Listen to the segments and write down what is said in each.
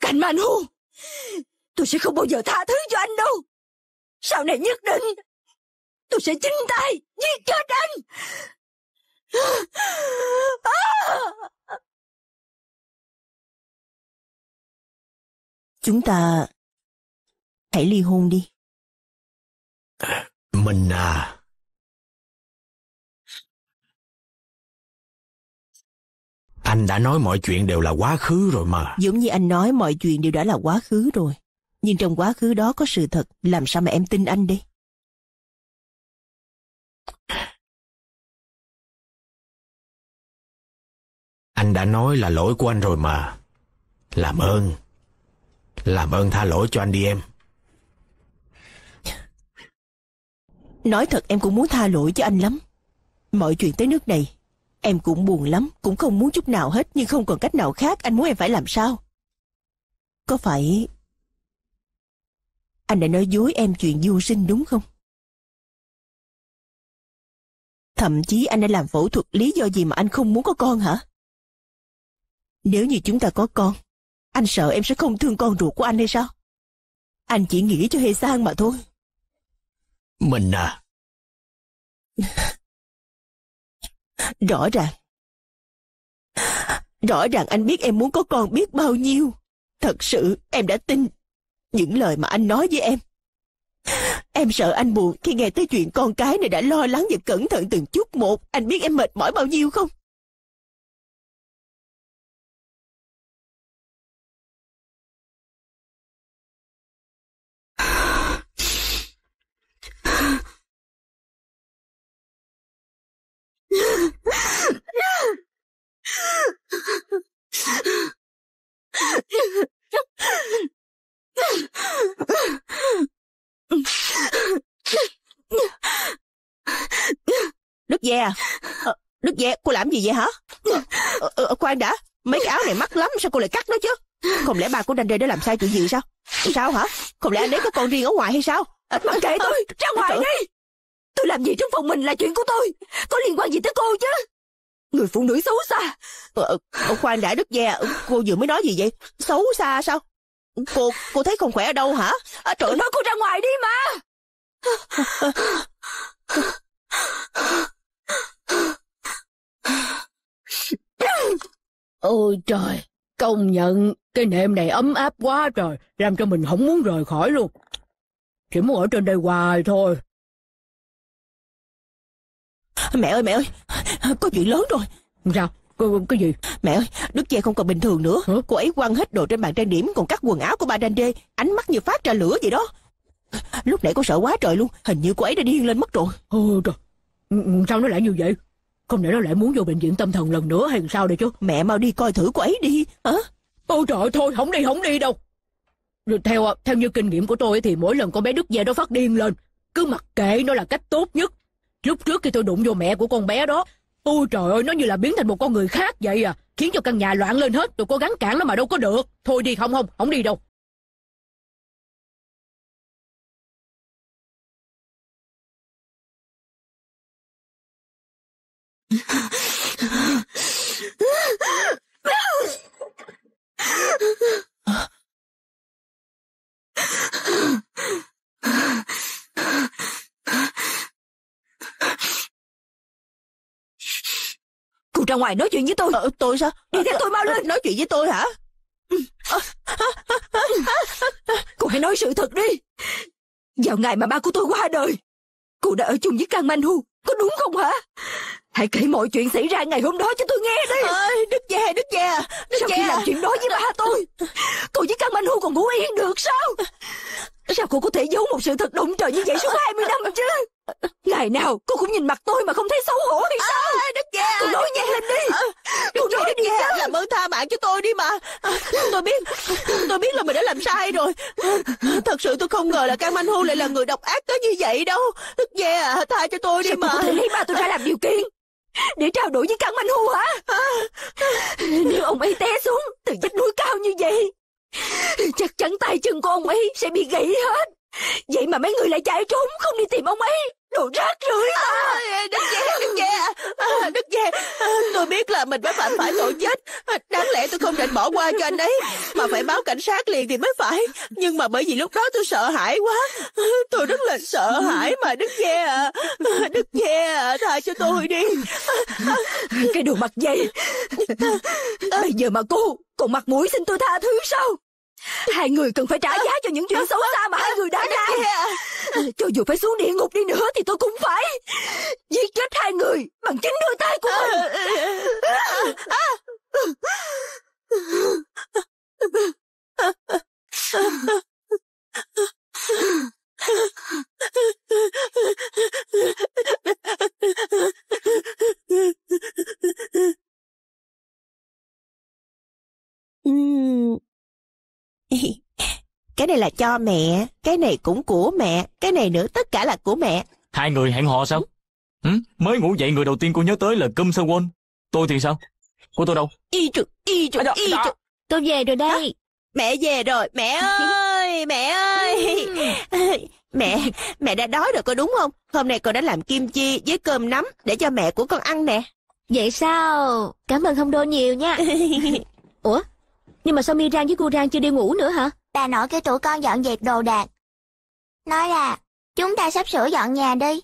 Cảnh Manu Tôi sẽ không bao giờ tha thứ cho anh đâu Sau này nhất định Tôi sẽ chính tay giết chết anh Chúng ta Hãy ly hôn đi Mình à Anh đã nói mọi chuyện đều là quá khứ rồi mà. Giống như anh nói mọi chuyện đều đã là quá khứ rồi. Nhưng trong quá khứ đó có sự thật, làm sao mà em tin anh đi? Anh đã nói là lỗi của anh rồi mà. Làm ơn. Làm ơn tha lỗi cho anh đi em. Nói thật em cũng muốn tha lỗi cho anh lắm. Mọi chuyện tới nước này Em cũng buồn lắm, cũng không muốn chút nào hết, nhưng không còn cách nào khác, anh muốn em phải làm sao? Có phải... Anh đã nói dối em chuyện du sinh đúng không? Thậm chí anh đã làm phẫu thuật lý do gì mà anh không muốn có con hả? Nếu như chúng ta có con, anh sợ em sẽ không thương con ruột của anh hay sao? Anh chỉ nghĩ cho Hê Sang mà thôi. Mình à. Rõ ràng. Rõ ràng anh biết em muốn có con biết bao nhiêu. Thật sự em đã tin những lời mà anh nói với em. Em sợ anh buồn khi nghe tới chuyện con cái này đã lo lắng và cẩn thận từng chút một. Anh biết em mệt mỏi bao nhiêu không? dê dạ. à? Ờ, Đức dê, dạ, cô làm gì vậy hả? Ờ, ờ, khoan đã, mấy cái áo này mắc lắm, sao cô lại cắt nó chứ? Không lẽ bà của Đanh Đê đã làm sai chuyện gì sao? Sao hả? Không lẽ anh ấy có con riêng ở ngoài hay sao? À, mặc kệ tôi, ra ngoài đi! Tôi làm gì trong phòng mình là chuyện của tôi, có liên quan gì tới cô chứ? Người phụ nữ xấu xa. khoan đã Đức Dê, dạ. cô vừa mới nói gì vậy? Xấu xa sao? Cô cô thấy không khỏe ở đâu hả? À, trời nói cô ra ngoài đi mà. Ôi trời, công nhận cái nệm này ấm áp quá trời, làm cho mình không muốn rời khỏi luôn. Chỉ muốn ở trên đây hoài thôi. Mẹ ơi, mẹ ơi, có chuyện lớn rồi. Sao? Cái, cái gì? Mẹ ơi, Đức Giê không còn bình thường nữa. Hả? Cô ấy quăng hết đồ trên bàn trang điểm, còn cắt quần áo của bà Đan đê. ánh mắt như phát ra lửa vậy đó. Lúc nãy cô sợ quá trời luôn, hình như cô ấy đã điên lên mất rồi. Ôi trời, Sao nó lại như vậy? Không lẽ nó lại muốn vô bệnh viện tâm thần lần nữa hay sao đây chứ? Mẹ mau đi coi thử cô ấy đi. Hả? Ôi trời thôi, không đi, không đi đâu. Rồi theo à, theo như kinh nghiệm của tôi thì mỗi lần con bé Đức về đó phát điên lên, cứ mặc kệ nó là cách tốt nhất. Lúc trước khi tôi đụng vô mẹ của con bé đó, ôi trời ơi, nó như là biến thành một con người khác vậy à, khiến cho căn nhà loạn lên hết, tôi cố gắng cản nó mà đâu có được. Thôi đi không không, không đi đâu. ra ngoài nói chuyện với tôi ờ, Tôi sao Đi theo ờ, tôi mau ờ, lên Nói chuyện với tôi hả Cô hãy nói sự thật đi Vào ngày mà ba của tôi qua đời Cô đã ở chung với Cang Manh Hu Có đúng không hả Hãy kể mọi chuyện xảy ra ngày hôm đó cho tôi nghe đi à, Đức già, Đức già đức Sau già. khi làm chuyện đó với ba tôi cô với Cang Manh Hu còn ngủ yên được sao Sao cô có thể giấu một sự thật đụng trời như vậy suốt 20 năm chứ? Ngày nào cô cũng nhìn mặt tôi mà không thấy xấu hổ thì à, sao? À, Đức Gia! Cô nói nghe lên đi! À, cô nói Đức Gia! Làm ơn tha mạng cho tôi đi mà! À, tôi biết, tôi biết là mình đã làm sai rồi. Thật sự tôi không ngờ là Cang Manh Hu lại là người độc ác tới như vậy đâu. Đức Gia à, tha cho tôi đi sao mà! Sao có thể lấy ba tôi ra làm điều kiện? Để trao đổi với Cang Manh Hu hả? À. Nếu ông ấy té xuống từ vách núi cao như vậy, Chắc chắn tay chân của ông ấy sẽ bị gãy hết. Vậy mà mấy người lại chạy trốn không đi tìm ông ấy. Đồ rác rưởi à, ờ, Đức Giê, Đức Giê à, Đức Giê Tôi biết là mình đã phạm phải tội chết Đáng lẽ tôi không định bỏ qua cho anh ấy Mà phải báo cảnh sát liền thì mới phải Nhưng mà bởi vì lúc đó tôi sợ hãi quá Tôi rất là sợ hãi mà Đức Giê à Đức Giê à Tha cho tôi đi Cái đồ mặt dây Bây giờ mà cô Còn mặt mũi xin tôi tha thứ sao Hai người cần phải trả giá cho những chuyện xấu xa mà hai người đã làm. Cho dù phải xuống địa ngục đi nữa thì tôi cũng phải giết chết hai người bằng chính đôi tay của mình. Ừm, cái này là cho mẹ, cái này cũng của mẹ, cái này nữa tất cả là của mẹ. Hai người hẹn hò sao? Ừ? Mới ngủ dậy người đầu tiên cô nhớ tới là cơm Sơ Quân. Tôi thì sao? Của tôi đâu? Y trừ, y trừ, y trừ. Tôi về rồi đây. Hả? Mẹ về rồi, mẹ ơi, mẹ ơi. mẹ, mẹ đã đói rồi có đúng không? Hôm nay con đã làm kim chi với cơm nấm để cho mẹ của con ăn nè. Vậy sao? Cảm ơn không đô nhiều nha. Ủa, nhưng mà sao mi rang với cô rang chưa đi ngủ nữa hả? Bà nội kêu tụi con dọn dẹp đồ đạc. Nói là, chúng ta sắp sửa dọn nhà đi.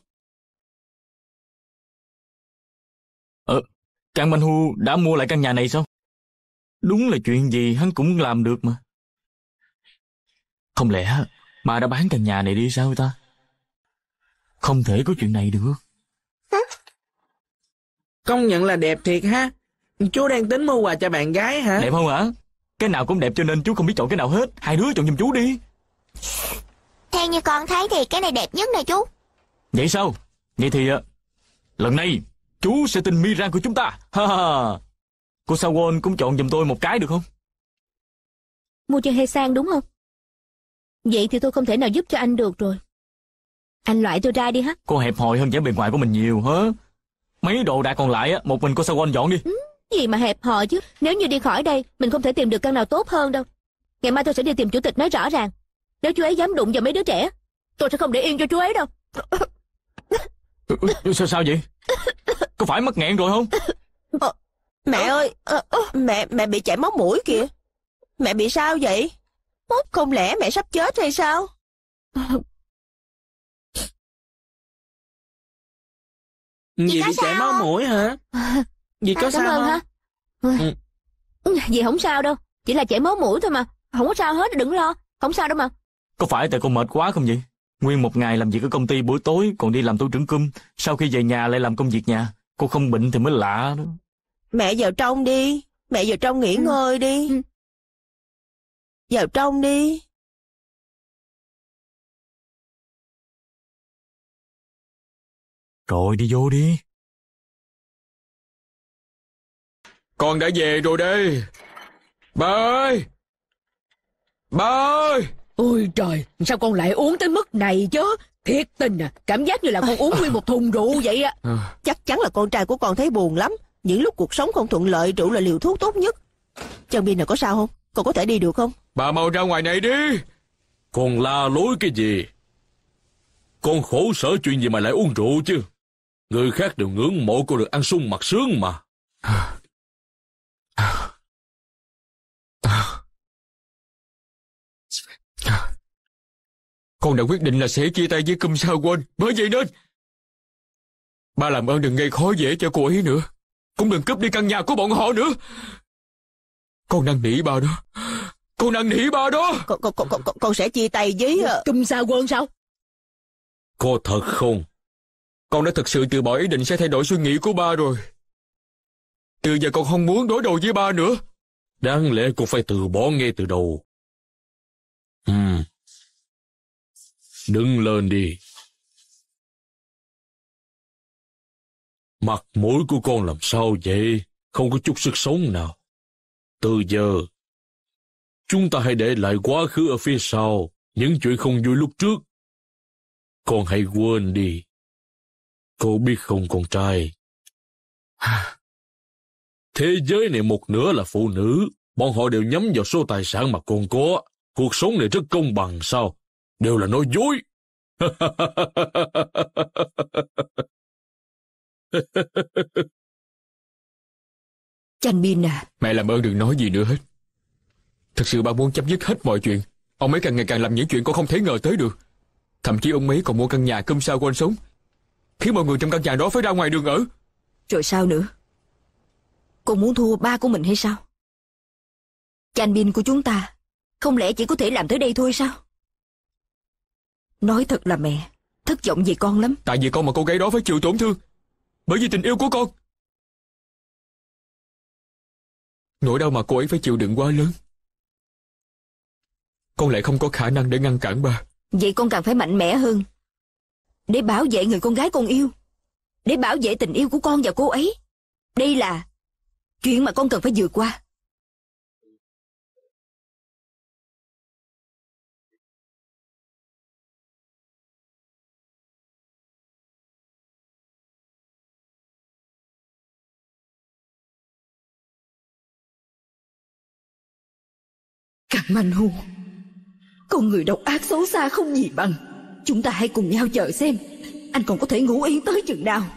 Ờ, Càng Minh Hu đã mua lại căn nhà này sao? Đúng là chuyện gì hắn cũng làm được mà. Không lẽ mà đã bán căn nhà này đi sao ta? Không thể có chuyện này được. Công nhận là đẹp thiệt ha. Chú đang tính mua quà cho bạn gái hả? Đẹp không hả? Cái nào cũng đẹp cho nên chú không biết chọn cái nào hết Hai đứa chọn giùm chú đi Theo như con thấy thì cái này đẹp nhất nè chú Vậy sao Vậy thì ờ, Lần này Chú sẽ tin Miran của chúng ta ha ha. Cô Sawon cũng chọn giùm tôi một cái được không Mua cho Hê Sang đúng không Vậy thì tôi không thể nào giúp cho anh được rồi Anh loại tôi ra đi hả Cô hẹp hòi hơn vẻ bề ngoài của mình nhiều hả Mấy đồ đạc còn lại á Một mình cô Sawon dọn đi ừ gì mà hẹp hòi chứ Nếu như đi khỏi đây Mình không thể tìm được căn nào tốt hơn đâu Ngày mai tôi sẽ đi tìm chủ tịch nói rõ ràng Nếu chú ấy dám đụng vào mấy đứa trẻ Tôi sẽ không để yên cho chú ấy đâu Sao sao vậy Có phải mất nghẹn rồi không ờ, Mẹ ơi ờ, ờ, Mẹ mẹ bị chảy máu mũi kìa Mẹ bị sao vậy Mốt không lẽ mẹ sắp chết hay sao Gì bị chảy máu mũi hả Dì có à, cảm sao ơn không? ha. Ừ. Dì ừ, không sao đâu, chỉ là chảy máu mũi thôi mà. Không có sao hết, đừng lo. Không sao đâu mà. Có phải tại cô mệt quá không vậy? Nguyên một ngày làm việc ở công ty buổi tối còn đi làm tổ trưởng cung, sau khi về nhà lại làm công việc nhà. Cô không bệnh thì mới lạ đó. Mẹ vào trong đi, mẹ vào trong nghỉ ừ. ngơi đi. Ừ. Vào trong đi. Rồi đi vô đi. Con đã về rồi đây. Ba ơi! Ba ơi! Ôi trời, sao con lại uống tới mức này chứ? Thiệt tình à, cảm giác như là con uống nguyên một thùng rượu vậy á. À. Chắc chắn là con trai của con thấy buồn lắm. Những lúc cuộc sống không thuận lợi, rượu là liều thuốc tốt nhất. Chân Bin là có sao không? Con có thể đi được không? Bà mau ra ngoài này đi. Con la lối cái gì? Con khổ sở chuyện gì mà lại uống rượu chứ? Người khác đều ngưỡng mộ cô được ăn sung mặc sướng mà. À. Con đã quyết định là sẽ chia tay với Câm Sao Quên, bởi vậy nên... Ba làm ơn đừng gây khó dễ cho cô ấy nữa. Cũng đừng cướp đi căn nhà của bọn họ nữa. Con đang nỉ ba đó. Con đang nỉ ba đó. Con, con, con, con, con sẽ chia tay với... Ờ, Câm Sao Quên sao? Cô thật không? Con đã thực sự từ bỏ ý định sẽ thay đổi suy nghĩ của ba rồi từ giờ còn không muốn đối đầu với ba nữa. Đáng lẽ con phải từ bỏ ngay từ đầu. Ừm. Đứng lên đi. Mặt mũi của con làm sao vậy? Không có chút sức sống nào. Từ giờ, chúng ta hãy để lại quá khứ ở phía sau, những chuyện không vui lúc trước. Con hãy quên đi. Cô biết không con trai, à, Thế giới này một nửa là phụ nữ, bọn họ đều nhắm vào số tài sản mà còn có. Cuộc sống này rất công bằng sao? Đều là nói dối. Chanh Min à. Mẹ làm ơn đừng nói gì nữa hết. Thật sự ba muốn chấm dứt hết mọi chuyện. Ông ấy càng ngày càng làm những chuyện con không thể ngờ tới được. Thậm chí ông ấy còn mua căn nhà cơm sao của anh sống. Khiến mọi người trong căn nhà đó phải ra ngoài đường ở. Rồi sao nữa? cô muốn thua ba của mình hay sao? Chanh binh của chúng ta, không lẽ chỉ có thể làm tới đây thôi sao? Nói thật là mẹ, thất vọng vì con lắm. Tại vì con mà cô gái đó phải chịu tổn thương. Bởi vì tình yêu của con. Nỗi đau mà cô ấy phải chịu đựng quá lớn. Con lại không có khả năng để ngăn cản ba. Vậy con càng phải mạnh mẽ hơn. Để bảo vệ người con gái con yêu. Để bảo vệ tình yêu của con và cô ấy. Đây là Chuyện mà con cần phải vượt qua. Cảm manh hù, con người độc ác xấu xa không gì bằng. Chúng ta hãy cùng nhau chờ xem, anh còn có thể ngủ yên tới chừng nào.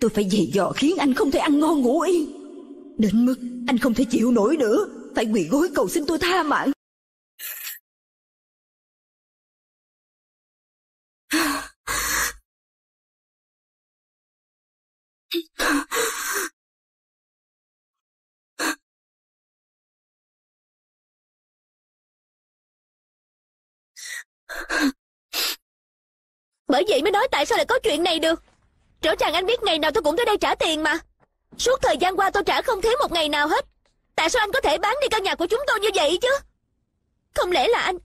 Tôi phải dày dò khiến anh không thể ăn ngon ngủ yên. Đến mức anh không thể chịu nổi nữa Phải quỳ gối cầu xin tôi tha mạng Bởi vậy mới nói tại sao lại có chuyện này được Rõ ràng anh biết ngày nào tôi cũng tới đây trả tiền mà Suốt thời gian qua tôi trả không thấy một ngày nào hết Tại sao anh có thể bán đi căn nhà của chúng tôi như vậy chứ Không lẽ là anh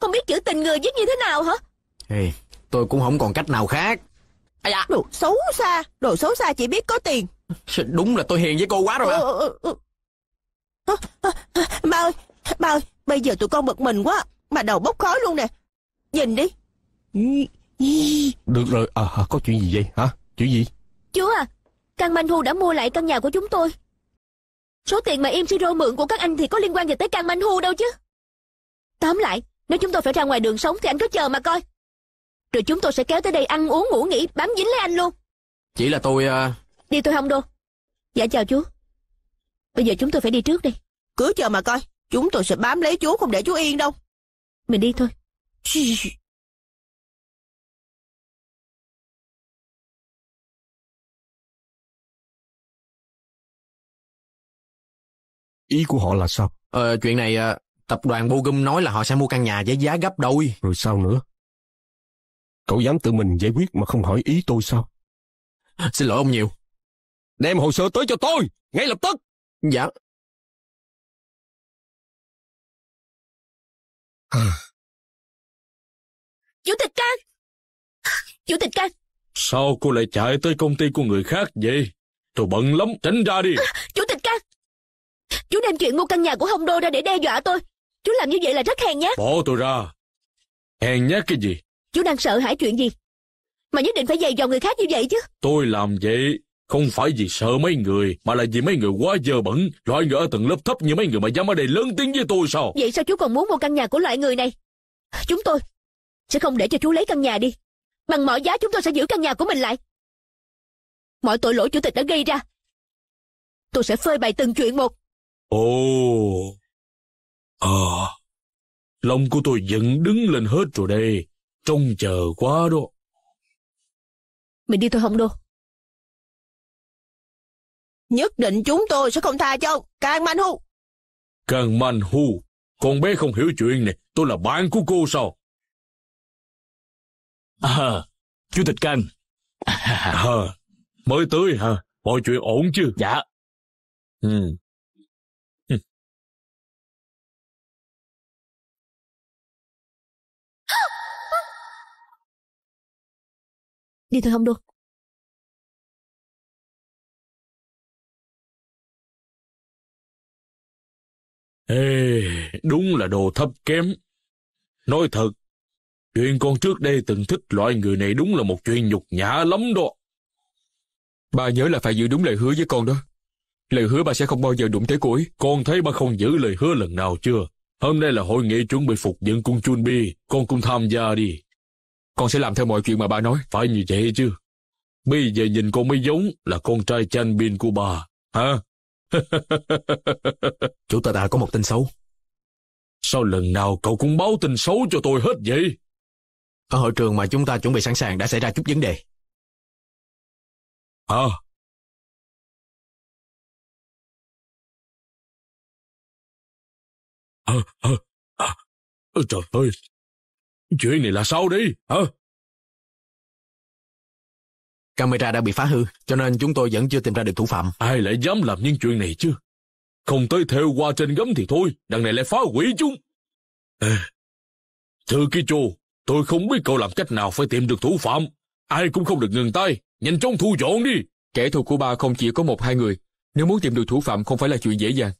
Không biết chữ tình người viết như thế nào hả hey, Tôi cũng không còn cách nào khác à dạ. Đồ xấu xa Đồ xấu xa chỉ biết có tiền Đúng là tôi hiền với cô quá rồi à. ừ, ừ, ừ. Ba ơi Ba ơi Bây giờ tụi con bực mình quá Mà đầu bốc khói luôn nè Nhìn đi Được rồi à, Có chuyện gì vậy hả Chuyện gì Chú à Căn Manh Hu đã mua lại căn nhà của chúng tôi. Số tiền mà em Siro mượn của các anh thì có liên quan gì tới căn Manh Hu đâu chứ. Tóm lại, nếu chúng tôi phải ra ngoài đường sống thì anh cứ chờ mà coi. Rồi chúng tôi sẽ kéo tới đây ăn uống ngủ nghỉ bám dính lấy anh luôn. Chỉ là tôi... Uh... Đi tôi không đâu. Dạ chào chú. Bây giờ chúng tôi phải đi trước đây. Cứ chờ mà coi, chúng tôi sẽ bám lấy chú không để chú yên đâu. Mình đi thôi. Ý của họ là sao? Ờ, chuyện này ờ, tập đoàn Bogum nói là họ sẽ mua căn nhà với giá gấp đôi. Rồi sao nữa? Cậu dám tự mình giải quyết mà không hỏi ý tôi sao? Xin lỗi ông nhiều. Đem hồ sơ tới cho tôi, ngay lập tức. Dạ. À. Chủ tịch Cang! Chủ tịch Cang! Sao cô lại chạy tới công ty của người khác vậy? Tôi bận lắm, tránh ra đi. Chủ tịch Chú đem chuyện mua căn nhà của Hồng Đô ra để đe dọa tôi. Chú làm như vậy là rất hèn nhát. Bỏ tôi ra. Hèn nhát cái gì? Chú đang sợ hãi chuyện gì? Mà nhất định phải dày dò người khác như vậy chứ. Tôi làm vậy không phải vì sợ mấy người, mà là vì mấy người quá dơ bẩn, loại người ở tầng lớp thấp như mấy người mà dám ở đây lớn tiếng với tôi sao? Vậy sao chú còn muốn mua căn nhà của loại người này? Chúng tôi sẽ không để cho chú lấy căn nhà đi. Bằng mọi giá chúng tôi sẽ giữ căn nhà của mình lại. Mọi tội lỗi chủ tịch đã gây ra, tôi sẽ phơi bày từng chuyện một. Ồ, ờ, à, lòng của tôi dựng đứng lên hết rồi đây, trông chờ quá đó. Mình đi thôi không đâu. Nhất định chúng tôi sẽ không tha cho ông, càng man hu. Càng Manh hu, con bé không hiểu chuyện này, tôi là bạn của cô sao? À, chủ tịch Căng. À, mới tới hả? Mọi chuyện ổn chứ? Dạ. Ừ, đi thôi không được. Ê, đúng là đồ thấp kém. Nói thật, chuyện con trước đây từng thích loại người này đúng là một chuyện nhục nhã lắm đó. Ba nhớ là phải giữ đúng lời hứa với con đó. Lời hứa ba sẽ không bao giờ đụng tới cuối. Con thấy ba không giữ lời hứa lần nào chưa? Hôm nay là hội nghị chuẩn bị phục dựng cung Chun Bi, con cũng tham gia đi. Con sẽ làm theo mọi chuyện mà bà nói. Phải như vậy chứ. Bây giờ nhìn con mới giống là con trai chanh bin của bà. Hả? Chủ tịch à có một tin xấu. Sao lần nào cậu cũng báo tin xấu cho tôi hết vậy? Ở hội trường mà chúng ta chuẩn bị sẵn sàng đã xảy ra chút vấn đề. À. À, à, à. Trời ơi, Chuyện này là sao đi, hả? Camera đã bị phá hư, cho nên chúng tôi vẫn chưa tìm ra được thủ phạm. Ai lại dám làm những chuyện này chứ? Không tới theo qua trên gấm thì thôi, đằng này lại phá hủy chúng. À, thưa Kicho, tôi không biết cậu làm cách nào phải tìm được thủ phạm. Ai cũng không được ngừng tay, nhanh chóng thu dọn đi. Kẻ thù của ba không chỉ có một hai người, nếu muốn tìm được thủ phạm không phải là chuyện dễ dàng.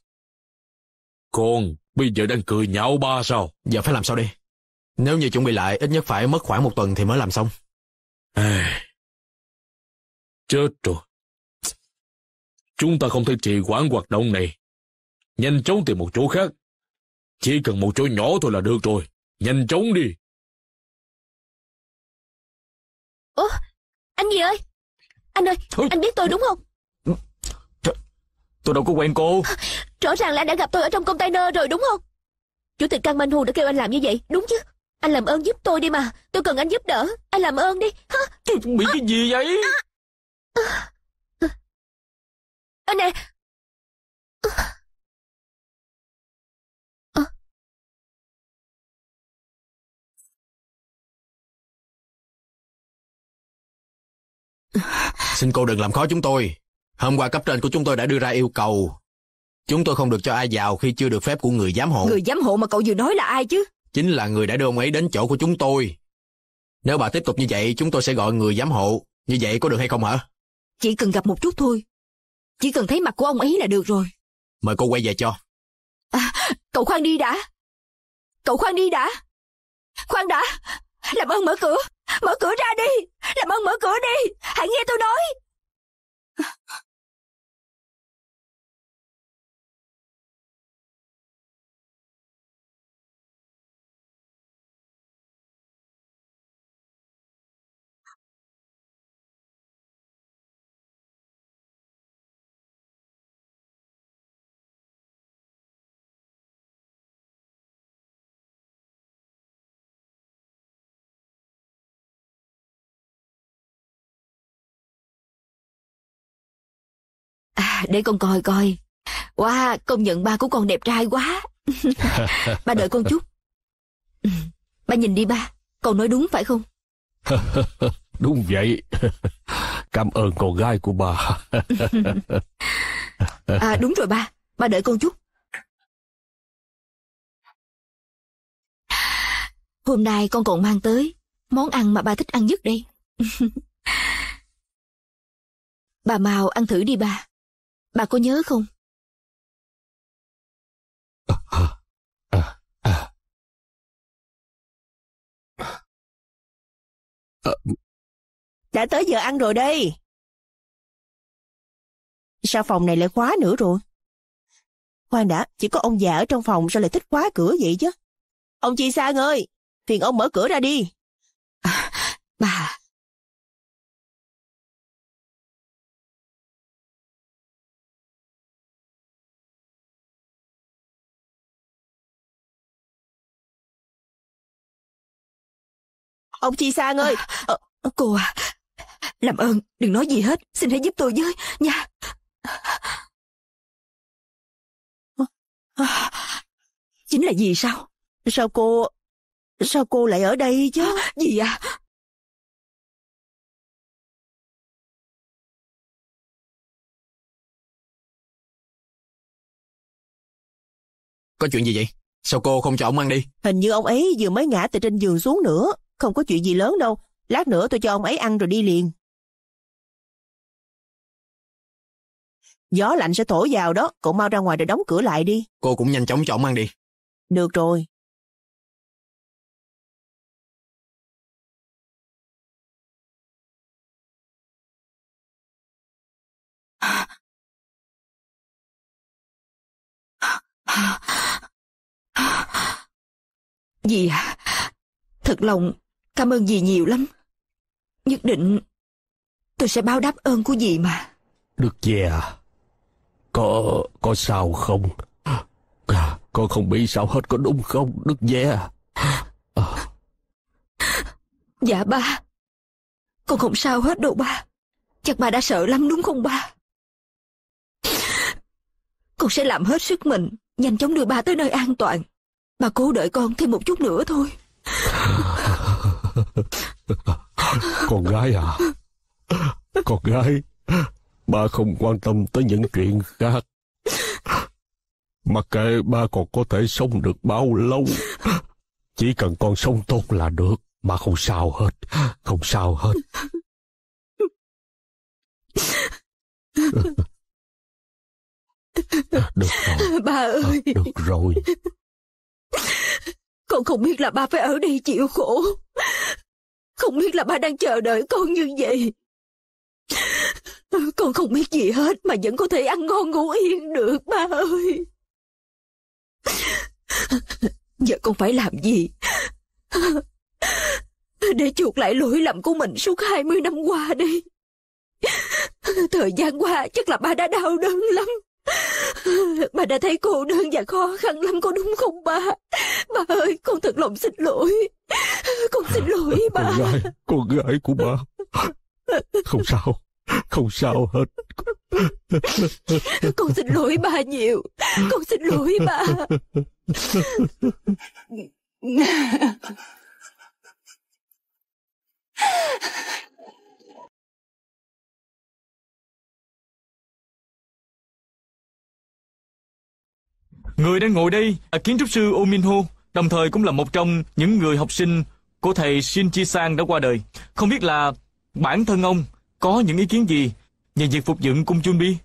Con, bây giờ đang cười nhạo ba sao? Giờ phải làm sao đây? Nếu như chuẩn bị lại, ít nhất phải mất khoảng một tuần thì mới làm xong. chết rồi. Chúng ta không thể trì quản hoạt động này. Nhanh chóng tìm một chỗ khác. Chỉ cần một chỗ nhỏ thôi là được rồi. Nhanh chóng đi. Ủa, anh gì ơi? Anh ơi, Thôi. anh biết tôi đúng không? tôi đâu có quen cô. Rõ ràng là anh đã gặp tôi ở trong container rồi đúng không? Chủ tịch Cang Minh Hù đã kêu anh làm như vậy, đúng chứ? Anh làm ơn giúp tôi đi mà Tôi cần anh giúp đỡ Anh làm ơn đi Hả? Tôi bị cái gì vậy à. À. Anh à, Nè à. Xin cô đừng làm khó chúng tôi Hôm qua cấp trên của chúng tôi đã đưa ra yêu cầu Chúng tôi không được cho ai vào khi chưa được phép của người giám hộ Người giám hộ mà cậu vừa nói là ai chứ chính là người đã đưa ông ấy đến chỗ của chúng tôi. Nếu bà tiếp tục như vậy, chúng tôi sẽ gọi người giám hộ. Như vậy có được hay không hả? Chỉ cần gặp một chút thôi. Chỉ cần thấy mặt của ông ấy là được rồi. Mời cô quay về cho. À, cậu khoan đi đã. Cậu khoan đi đã. Khoan đã. Làm ơn mở cửa. Mở cửa ra đi. Làm ơn mở cửa đi. Hãy nghe tôi nói. Để con coi coi. Wow, công nhận ba của con đẹp trai quá. ba đợi con chút. Ba nhìn đi ba, con nói đúng phải không? đúng vậy. Cảm ơn con gái của bà. à, đúng rồi ba, ba đợi con chút. Hôm nay con còn mang tới món ăn mà ba thích ăn nhất đây. bà mau ăn thử đi ba. Bà có nhớ không? À, à, à, đã tới giờ ăn rồi đây. Sao phòng này lại khóa nữa rồi? Khoan đã, chỉ có ông già ở trong phòng sao lại thích khóa cửa vậy chứ? Ông chị Sang ơi, phiền ông mở cửa ra đi. À, bà, Ông Chi Sang ơi! À, cô à, làm ơn đừng nói gì hết, xin hãy giúp tôi với, nha. Ờ, Chính là gì sao? Sao cô... Sao cô lại ở đây chứ? Gì à? Có chuyện gì vậy? Sao cô không cho ông ăn đi? Hình như ông ấy vừa mới ngã từ trên giường xuống nữa. Không có chuyện gì lớn đâu. Lát nữa tôi cho ông ấy ăn rồi đi liền. Gió lạnh sẽ thổi vào đó, cậu mau ra ngoài rồi đóng cửa lại đi. Cô cũng nhanh chóng cho ông ăn đi. Được rồi. Dì à, thật lòng Cảm ơn dì nhiều lắm. Nhất định tôi sẽ báo đáp ơn của dì mà. Được dì à? Có, có sao không? Con không bị sao hết có đúng không, Đức dì à? à. Dạ ba. Con không sao hết đâu ba. Chắc ba đã sợ lắm đúng không ba? Con sẽ làm hết sức mình, nhanh chóng đưa ba tới nơi an toàn. Bà cố đợi con thêm một chút nữa thôi. Con gái à Con gái Ba không quan tâm tới những chuyện khác Mặc kệ ba còn có thể sống được bao lâu Chỉ cần con sống tốt là được mà không sao hết Không sao hết Được rồi Ba ơi Được rồi con không biết là ba phải ở đây chịu khổ. Không biết là ba đang chờ đợi con như vậy. Con không biết gì hết mà vẫn có thể ăn ngon ngủ yên được ba ơi. Giờ con phải làm gì? Để chuộc lại lỗi lầm của mình suốt 20 năm qua đi. Thời gian qua chắc là ba đã đau đớn lắm. Bà đã thấy cô đơn và khó khăn lắm có đúng không bà Bà ơi, con thật lòng xin lỗi. Con xin lỗi bà. Con gái, con gái của bà. Không sao, không sao hết. Con xin lỗi bà nhiều. Con xin lỗi bà. Người đang ngồi đây là kiến trúc sư Ominho, đồng thời cũng là một trong những người học sinh của thầy Shinji San đã qua đời. Không biết là bản thân ông có những ý kiến gì về việc phục dựng cung Chunbi?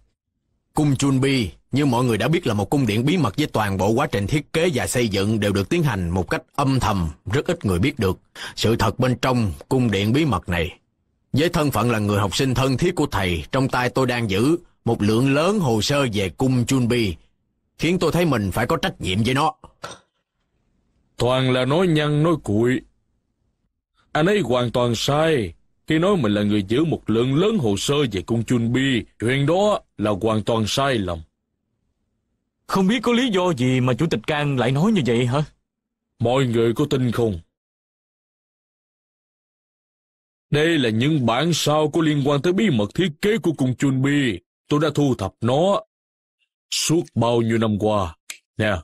Cung Chunbi, như mọi người đã biết là một cung điện bí mật với toàn bộ quá trình thiết kế và xây dựng đều được tiến hành một cách âm thầm, rất ít người biết được. Sự thật bên trong cung điện bí mật này. Với thân phận là người học sinh thân thiết của thầy, trong tay tôi đang giữ một lượng lớn hồ sơ về cung Chunbi khiến tôi thấy mình phải có trách nhiệm với nó. Toàn là nói nhăn nói cuội. Anh ấy hoàn toàn sai khi nói mình là người giữ một lượng lớn hồ sơ về cung Chun Bi. Chuyện đó là hoàn toàn sai lầm. Không biết có lý do gì mà Chủ tịch Cang lại nói như vậy hả? Mọi người có tin không? Đây là những bản sao có liên quan tới bí mật thiết kế của cung Chun Bi. Tôi đã thu thập nó suốt bao nhiêu năm qua, nha.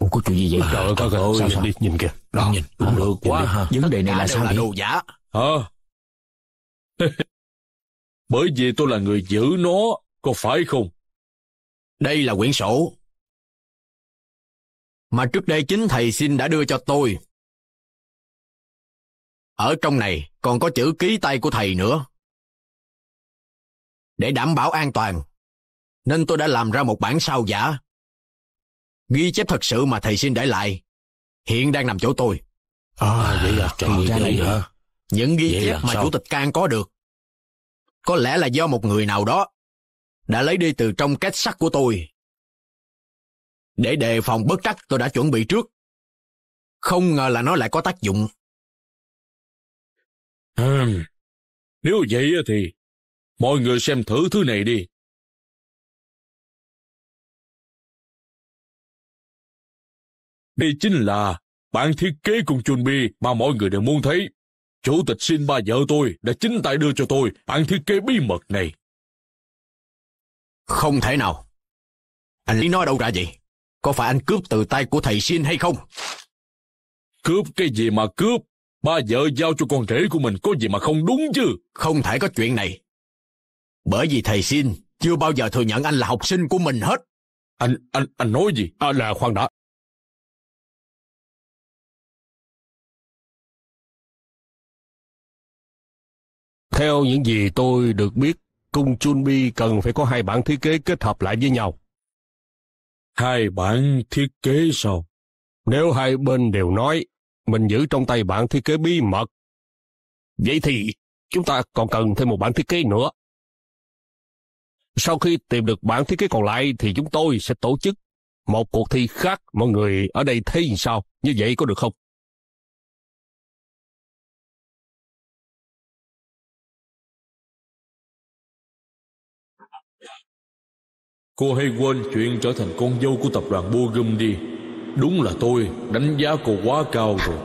Ủa có chuyện gì vậy? Trời ơi, trời ơi, nhìn đi, nhìn kìa. Đó, nhìn, cũng được quá ha. Vấn đề này là sao là đồ giả. Hả? Bởi vì tôi là người giữ nó, có phải không? Đây là quyển sổ. Mà trước đây chính thầy xin đã đưa cho tôi. Ở trong này còn có chữ ký tay của thầy nữa để đảm bảo an toàn. Nên tôi đã làm ra một bản sao giả. Ghi chép thật sự mà thầy xin để lại. Hiện đang nằm chỗ tôi. À, vậy là trời ra vậy hả? Những ghi vậy chép mà sao? chủ tịch can có được. Có lẽ là do một người nào đó đã lấy đi từ trong két sắt của tôi. Để đề phòng bất trắc tôi đã chuẩn bị trước. Không ngờ là nó lại có tác dụng. Ừ. Nếu vậy thì Mọi người xem thử thứ này đi. Đây chính là bản thiết kế cùng chuẩn bị mà mọi người đều muốn thấy. Chủ tịch xin ba vợ tôi đã chính tay đưa cho tôi bản thiết kế bí mật này. Không thể nào. Anh Lý nói đâu ra vậy? Có phải anh cướp từ tay của thầy xin hay không? Cướp cái gì mà cướp? Ba vợ giao cho con rể của mình có gì mà không đúng chứ? Không thể có chuyện này. Bởi vì thầy xin chưa bao giờ thừa nhận anh là học sinh của mình hết. Anh, anh, anh nói gì? À là khoan đã. Theo những gì tôi được biết, cung Chunbi cần phải có hai bản thiết kế kết hợp lại với nhau. Hai bản thiết kế sao? Nếu hai bên đều nói, mình giữ trong tay bản thiết kế bí mật. Vậy thì chúng ta còn cần thêm một bản thiết kế nữa. Sau khi tìm được bản thiết kế còn lại thì chúng tôi sẽ tổ chức một cuộc thi khác mọi người ở đây thấy sao? Như vậy có được không? Cô hay quên chuyện trở thành con dâu của tập đoàn Bogum đi. Đúng là tôi đánh giá cô quá cao rồi.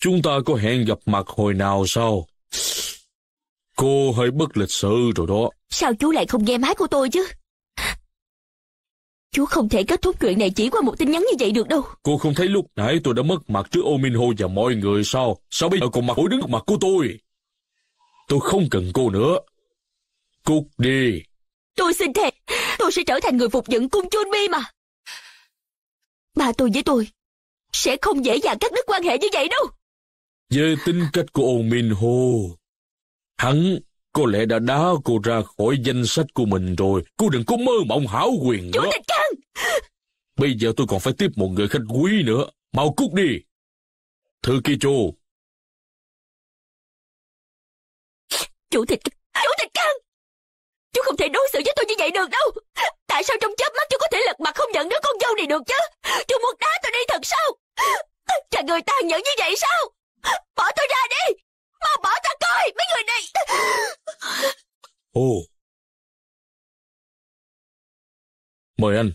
Chúng ta có hẹn gặp mặt hồi nào sao? Cô hơi bất lịch sự rồi đó. Sao chú lại không nghe máy của tôi chứ? Chú không thể kết thúc chuyện này chỉ qua một tin nhắn như vậy được đâu. Cô không thấy lúc nãy tôi đã mất mặt trước Ominho và mọi người sao? Sao bây giờ còn mặt mũi đứng mặt của tôi? Tôi không cần cô nữa. Cút đi. Tôi xin thề, tôi sẽ trở thành người phục dựng cung chôn mi mà. Ba tôi với tôi sẽ không dễ dàng cắt đứt quan hệ như vậy đâu. Về tính cách của ông Min Ho, hắn có lẽ đã đá cô ra khỏi danh sách của mình rồi. Cô đừng có mơ mộng hảo quyền Chủ tịch Trân! Bây giờ tôi còn phải tiếp một người khách quý nữa. Mau cút đi! Thư Kicho! Chủ tịch... Chủ tịch Trân! Chú không thể đối xử với tôi như vậy được đâu! Tại sao trong chớp mắt chú có thể lật mặt không nhận đứa con dâu này được chứ? Chú muốn đá tôi đi thật sao? Trời người ta nhẫn như vậy sao? Bỏ tôi ra đi Mau bỏ ta coi mấy người này Ồ Mời anh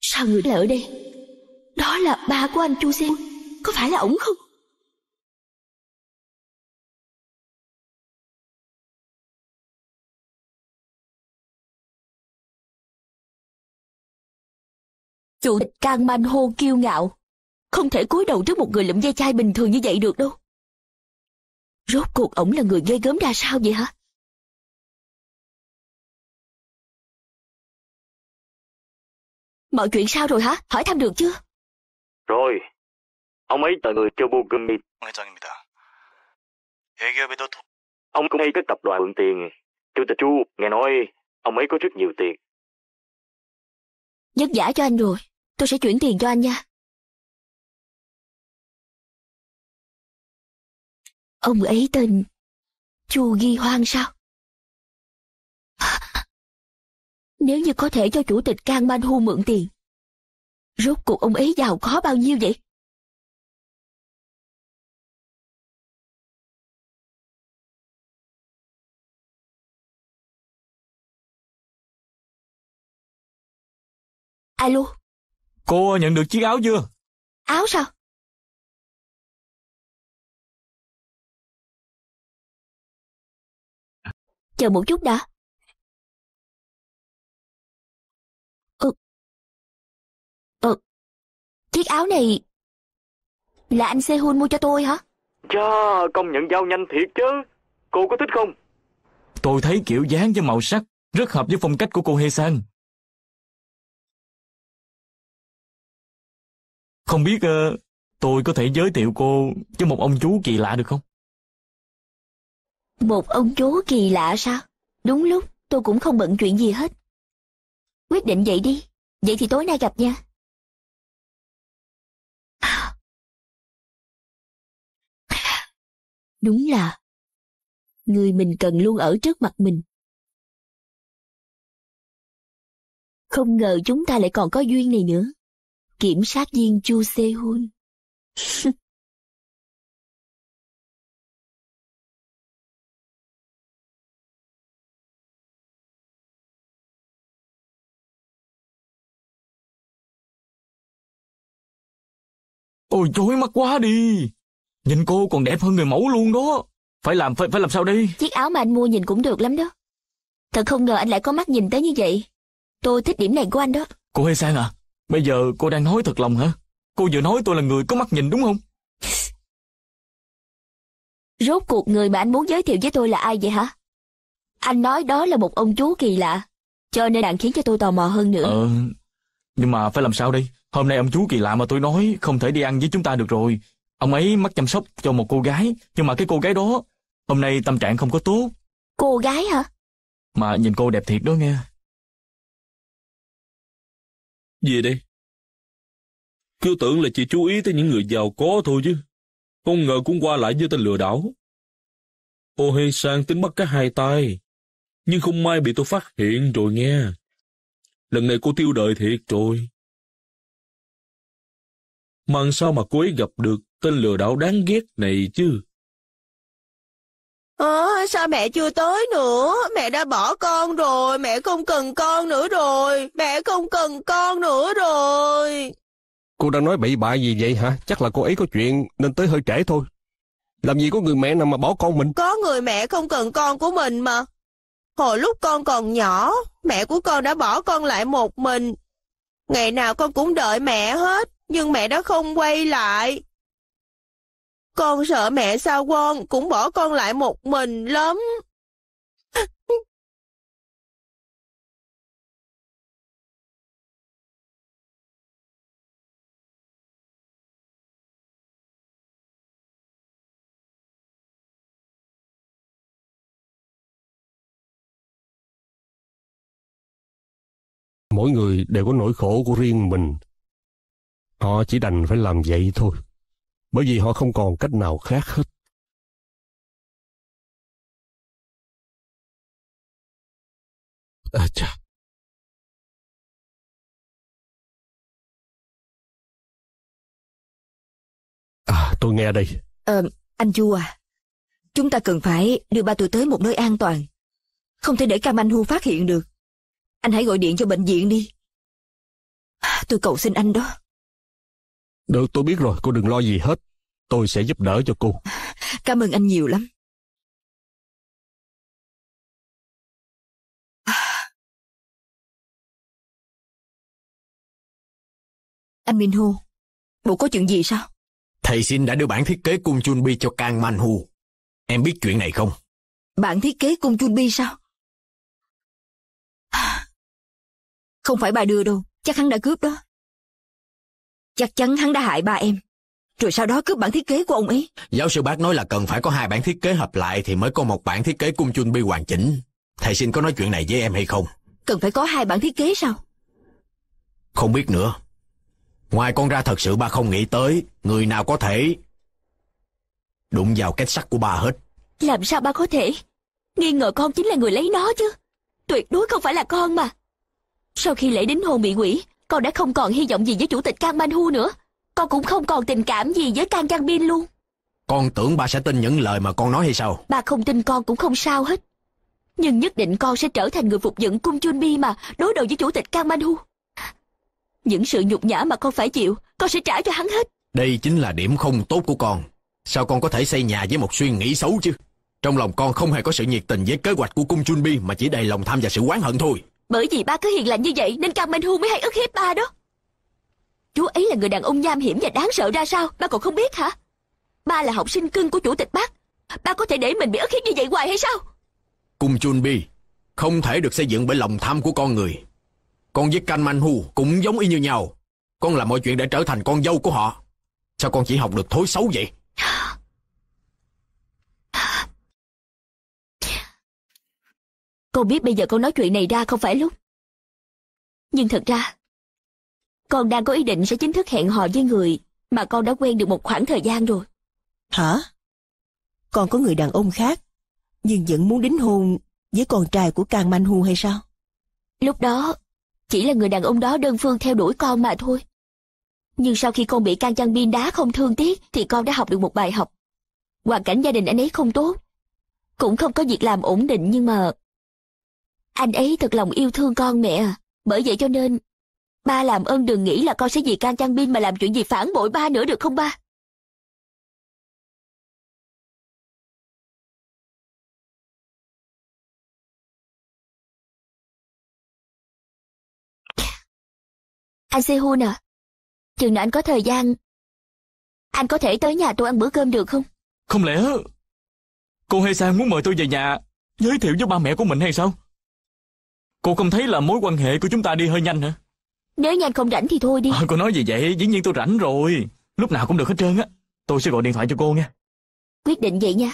Sao người lại ở đây Đó là ba của anh Chu Sen Có phải là ổng không Chủ tịch Cang Man hô kiêu ngạo. Không thể cúi đầu trước một người lụm dây chai bình thường như vậy được đâu. Rốt cuộc ổng là người gây gớm ra sao vậy hả? Mọi chuyện sao rồi hả? Hỏi thăm được chưa? Rồi. Ông ấy là người Chobogumi. Ông cũng hay cái tập đoàn mượn tiền. Chủ tịch Chu nghe nói ông ấy có rất nhiều tiền. Nhất giả cho anh rồi. Tôi sẽ chuyển tiền cho anh nha. Ông ấy tên Chu Ghi Hoang sao? Nếu như có thể cho chủ tịch Cang Man Hu mượn tiền, rốt cuộc ông ấy giàu có bao nhiêu vậy? Alo. Cô nhận được chiếc áo chưa? Áo sao? Chờ một chút đã. Ờ, ờ, chiếc áo này là anh Sehun mua cho tôi hả? Chà, công nhận giao nhanh thiệt chứ. Cô có thích không? Tôi thấy kiểu dáng với màu sắc rất hợp với phong cách của cô he Sang. Không biết uh, tôi có thể giới thiệu cô cho một ông chú kỳ lạ được không? Một ông chú kỳ lạ sao? Đúng lúc, tôi cũng không bận chuyện gì hết. Quyết định vậy đi, vậy thì tối nay gặp nha. Đúng là, người mình cần luôn ở trước mặt mình. Không ngờ chúng ta lại còn có duyên này nữa kiểm sát viên Chu Se-hun. Ôi chối mắt quá đi. Nhìn cô còn đẹp hơn người mẫu luôn đó. Phải làm phải phải làm sao đây? Chiếc áo mà anh mua nhìn cũng được lắm đó. Thật không ngờ anh lại có mắt nhìn tới như vậy. Tôi thích điểm này của anh đó. Cô hay sang à? Bây giờ cô đang nói thật lòng hả? Cô vừa nói tôi là người có mắt nhìn đúng không? Rốt cuộc người mà anh muốn giới thiệu với tôi là ai vậy hả? Anh nói đó là một ông chú kỳ lạ, cho nên đang khiến cho tôi tò mò hơn nữa. Ờ, nhưng mà phải làm sao đây? Hôm nay ông chú kỳ lạ mà tôi nói không thể đi ăn với chúng ta được rồi. Ông ấy mắc chăm sóc cho một cô gái, nhưng mà cái cô gái đó, hôm nay tâm trạng không có tốt. Cô gái hả? Mà nhìn cô đẹp thiệt đó nghe. Về đây. Cứ tưởng là chị chú ý tới những người giàu có thôi chứ. Không ngờ cũng qua lại với tên lừa đảo. Ô hê sang tính bắt cái hai tay. Nhưng không may bị tôi phát hiện rồi nghe. Lần này cô tiêu đời thiệt rồi. Màng sao mà cô ấy gặp được tên lừa đảo đáng ghét này chứ? À, sao mẹ chưa tới nữa? Mẹ đã bỏ con rồi, mẹ không cần con nữa rồi, mẹ không cần con nữa rồi. Cô đang nói bậy bạ gì vậy hả? Chắc là cô ấy có chuyện nên tới hơi trễ thôi. Làm gì có người mẹ nào mà bỏ con mình? Có người mẹ không cần con của mình mà. Hồi lúc con còn nhỏ, mẹ của con đã bỏ con lại một mình. Ngày nào con cũng đợi mẹ hết, nhưng mẹ đã không quay lại. Con sợ mẹ sao con cũng bỏ con lại một mình lắm. Mỗi người đều có nỗi khổ của riêng mình. Họ chỉ đành phải làm vậy thôi bởi vì họ không còn cách nào khác hết. À chà. À, tôi nghe đây. à, anh Chu à, chúng ta cần phải đưa ba tôi tới một nơi an toàn. Không thể để Cam Anh Hu phát hiện được. Anh hãy gọi điện cho bệnh viện đi. À, tôi cầu xin anh đó. Được tôi biết rồi, cô đừng lo gì hết. Tôi sẽ giúp đỡ cho cô. Cảm ơn anh nhiều lắm. Anh Minh Hu, bộ có chuyện gì sao? Thầy xin đã đưa bản thiết kế cung Chun Bi cho Kang Man Hu. Em biết chuyện này không? Bản thiết kế cung Chun Bi sao? Không phải bà đưa đâu, chắc hắn đã cướp đó. Chắc chắn hắn đã hại ba em. Rồi sau đó cướp bản thiết kế của ông ấy. Giáo sư bác nói là cần phải có hai bản thiết kế hợp lại thì mới có một bản thiết kế cung chun bi hoàn chỉnh. Thầy xin có nói chuyện này với em hay không? Cần phải có hai bản thiết kế sao? Không biết nữa. Ngoài con ra thật sự ba không nghĩ tới người nào có thể đụng vào kết sắt của ba hết. Làm sao ba có thể? Nghi ngờ con chính là người lấy nó chứ. Tuyệt đối không phải là con mà. Sau khi lễ đính hôn bị quỷ, con đã không còn hy vọng gì với chủ tịch Kang Manhu nữa. Con cũng không còn tình cảm gì với Kang Kang Bin luôn. Con tưởng ba sẽ tin những lời mà con nói hay sao? Ba không tin con cũng không sao hết. Nhưng nhất định con sẽ trở thành người phục dựng cung Chun Bi mà đối đầu với chủ tịch Kang Manhu. Những sự nhục nhã mà con phải chịu, con sẽ trả cho hắn hết. Đây chính là điểm không tốt của con. Sao con có thể xây nhà với một suy nghĩ xấu chứ? Trong lòng con không hề có sự nhiệt tình với kế hoạch của cung Chun Bi mà chỉ đầy lòng tham và sự oán hận thôi. Bởi vì ba cứ hiền lành như vậy Nên Cao Minh Hương mới hay ức hiếp ba đó Chú ấy là người đàn ông nham hiểm và đáng sợ ra sao Ba còn không biết hả Ba là học sinh cưng của chủ tịch bác Ba có thể để mình bị ức hiếp như vậy hoài hay sao Cung Chun Bi Không thể được xây dựng bởi lòng tham của con người Con với Canh Man Hu cũng giống y như nhau Con làm mọi chuyện để trở thành con dâu của họ Sao con chỉ học được thối xấu vậy Con biết bây giờ con nói chuyện này ra không phải lúc. Nhưng thật ra, con đang có ý định sẽ chính thức hẹn hò với người mà con đã quen được một khoảng thời gian rồi. Hả? Con có người đàn ông khác, nhưng vẫn muốn đính hôn với con trai của Càng Manh Hu hay sao? Lúc đó, chỉ là người đàn ông đó đơn phương theo đuổi con mà thôi. Nhưng sau khi con bị Càng Chang Bin đá không thương tiếc thì con đã học được một bài học. Hoàn cảnh gia đình anh ấy không tốt. Cũng không có việc làm ổn định nhưng mà anh ấy thật lòng yêu thương con mẹ, bởi vậy cho nên... Ba làm ơn đừng nghĩ là con sẽ vì Can Trang Bin mà làm chuyện gì phản bội ba nữa được không ba? Anh Sehun à, chừng nào anh có thời gian, anh có thể tới nhà tôi ăn bữa cơm được không? Không lẽ cô hay Sang muốn mời tôi về nhà giới thiệu với ba mẹ của mình hay sao? Cô không thấy là mối quan hệ của chúng ta đi hơi nhanh hả? Nếu nhanh không rảnh thì thôi đi. À, cô nói gì vậy? Dĩ nhiên tôi rảnh rồi. Lúc nào cũng được hết trơn á. Tôi sẽ gọi điện thoại cho cô nha. Quyết định vậy nha.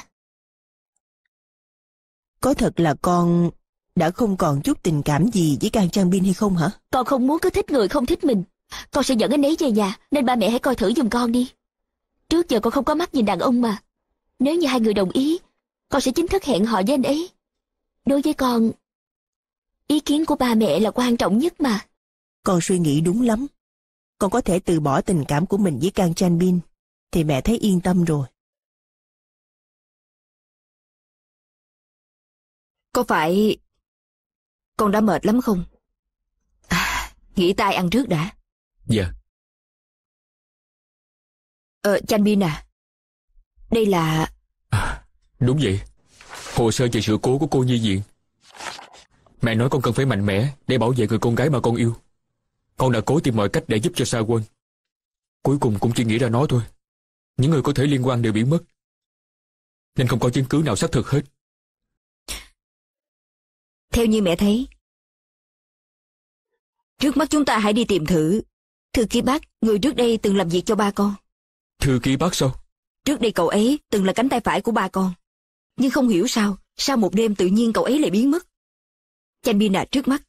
Có thật là con đã không còn chút tình cảm gì với Kang Trang binh hay không hả? Con không muốn cứ thích người không thích mình. Con sẽ dẫn anh ấy về nhà, nên ba mẹ hãy coi thử giùm con đi. Trước giờ con không có mắt nhìn đàn ông mà. Nếu như hai người đồng ý, con sẽ chính thức hẹn họ với anh ấy. Đối với con, Ý kiến của ba mẹ là quan trọng nhất mà. Con suy nghĩ đúng lắm. Con có thể từ bỏ tình cảm của mình với Kang Chan Bin, thì mẹ thấy yên tâm rồi. Có phải con đã mệt lắm không? À, nghỉ tay ăn trước đã. Dạ. Ờ, Chan Bin à, đây là... À, đúng vậy. Hồ sơ về sự cố của cô nhi viện Mẹ nói con cần phải mạnh mẽ để bảo vệ người con gái mà con yêu. Con đã cố tìm mọi cách để giúp cho Sa Quân. Cuối cùng cũng chỉ nghĩ ra nó thôi. Những người có thể liên quan đều biến mất. Nên không có chứng cứ nào xác thực hết. Theo như mẹ thấy, trước mắt chúng ta hãy đi tìm thử. Thư ký bác, người trước đây từng làm việc cho ba con. Thư ký bác sao? Trước đây cậu ấy từng là cánh tay phải của ba con. Nhưng không hiểu sao, sao một đêm tự nhiên cậu ấy lại biến mất. Chanh Bina trước mắt.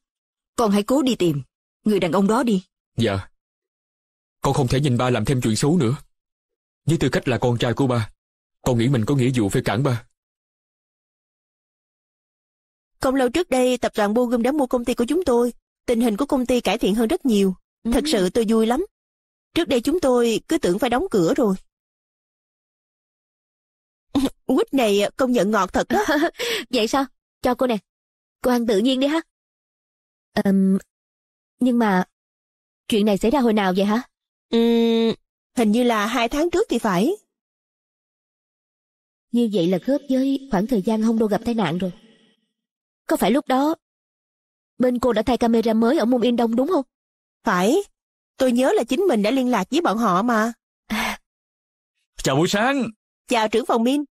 Con hãy cố đi tìm. Người đàn ông đó đi. Dạ. Con không thể nhìn ba làm thêm chuyện xấu nữa. Với tư cách là con trai của ba, con nghĩ mình có nghĩa vụ phải cản ba. Không lâu trước đây, tập đoàn Bogum đã mua công ty của chúng tôi. Tình hình của công ty cải thiện hơn rất nhiều. Thật sự tôi vui lắm. Trước đây chúng tôi cứ tưởng phải đóng cửa rồi. Quýt này công nhận ngọt thật đó. Vậy sao? Cho cô nè. Cô ăn tự nhiên đi ha. Ừm, nhưng mà... Chuyện này xảy ra hồi nào vậy hả? Ừm, hình như là hai tháng trước thì phải. Như vậy là khớp với khoảng thời gian Hông Đô gặp tai nạn rồi. Có phải lúc đó bên cô đã thay camera mới ở môn Yên Đông đúng không? Phải, tôi nhớ là chính mình đã liên lạc với bọn họ mà. À. Chào buổi sáng. Chào trưởng phòng Min.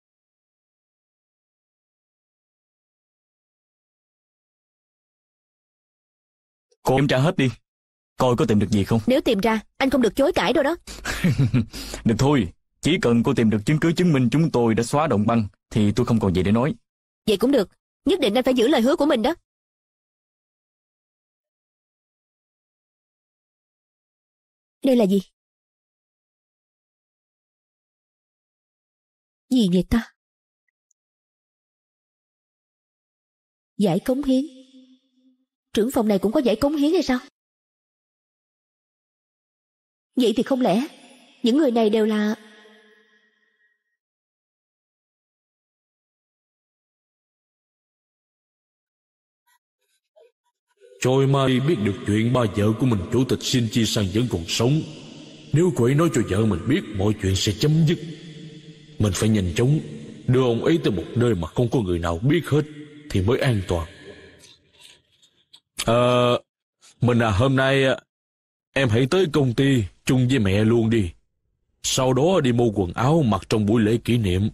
Cô em tra hết đi. Coi có tìm được gì không? Nếu tìm ra, anh không được chối cãi đâu đó. được thôi, chỉ cần cô tìm được chứng cứ chứng minh chúng tôi đã xóa động băng, thì tôi không còn gì để nói. Vậy cũng được, nhất định anh phải giữ lời hứa của mình đó. Đây là gì? Gì vậy ta? Giải cống hiến trưởng phòng này cũng có giải cống hiến hay sao? Vậy thì không lẽ những người này đều là Trôi mai biết được chuyện ba vợ của mình Chủ tịch xin chia sang vẫn còn sống Nếu quỷ nói cho vợ mình biết Mọi chuyện sẽ chấm dứt Mình phải nhanh chóng Đưa ông ấy tới một nơi mà không có người nào biết hết Thì mới an toàn Ờ, mình à hôm nay à, em hãy tới công ty chung với mẹ luôn đi. Sau đó đi mua quần áo mặc trong buổi lễ kỷ niệm.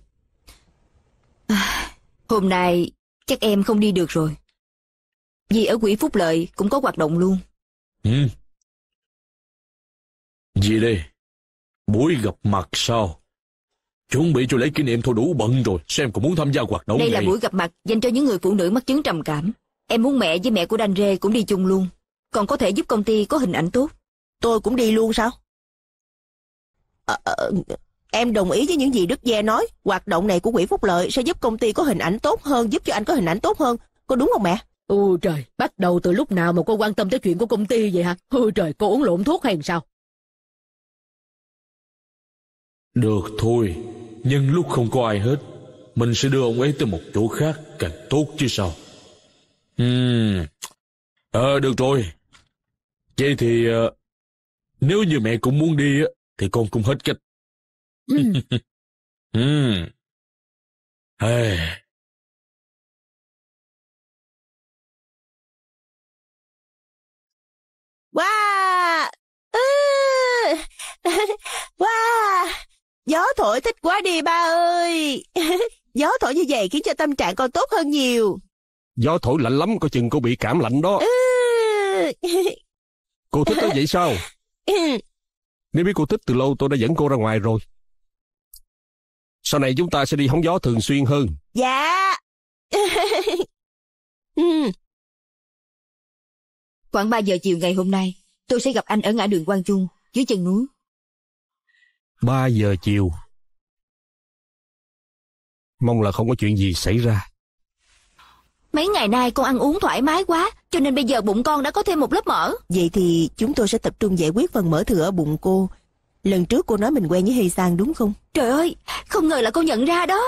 À, hôm nay chắc em không đi được rồi. Vì ở quỹ Phúc Lợi cũng có hoạt động luôn. Ừ. Gì đây? Buổi gặp mặt sao? Chuẩn bị cho lễ kỷ niệm thôi đủ bận rồi, xem còn muốn tham gia hoạt động Đây này. là buổi gặp mặt dành cho những người phụ nữ mắc chứng trầm cảm. Em muốn mẹ với mẹ của Đan Rê cũng đi chung luôn. Còn có thể giúp công ty có hình ảnh tốt. Tôi cũng đi luôn sao? À, à, em đồng ý với những gì Đức Gia nói. Hoạt động này của Quỹ Phúc Lợi sẽ giúp công ty có hình ảnh tốt hơn, giúp cho anh có hình ảnh tốt hơn. Có đúng không mẹ? Ôi trời, bắt đầu từ lúc nào mà cô quan tâm tới chuyện của công ty vậy hả? Ôi trời, cô uống lộn thuốc hay sao? Được thôi, nhưng lúc không có ai hết, mình sẽ đưa ông ấy tới một chỗ khác càng tốt chứ sao. Ừ. à, được rồi. Vậy thì ờ, nếu như mẹ cũng muốn đi á thì con cũng hết cách. Ừ. ừ. À. Wow! wow! Gió thổi thích quá đi ba ơi! Gió thổi như vậy khiến cho tâm trạng con tốt hơn nhiều. Gió thổi lạnh lắm, coi chừng cô bị cảm lạnh đó. cô thích nó vậy sao? Nếu biết cô thích từ lâu tôi đã dẫn cô ra ngoài rồi. Sau này chúng ta sẽ đi hóng gió thường xuyên hơn. Dạ. ừ. Khoảng 3 giờ chiều ngày hôm nay, tôi sẽ gặp anh ở ngã đường Quang Trung, dưới chân núi. Ba giờ chiều. Mong là không có chuyện gì xảy ra. Mấy ngày nay con ăn uống thoải mái quá, cho nên bây giờ bụng con đã có thêm một lớp mỡ. Vậy thì chúng tôi sẽ tập trung giải quyết phần mỡ thừa ở bụng cô. Lần trước cô nói mình quen với Hê Sang đúng không? Trời ơi, không ngờ là cô nhận ra đó.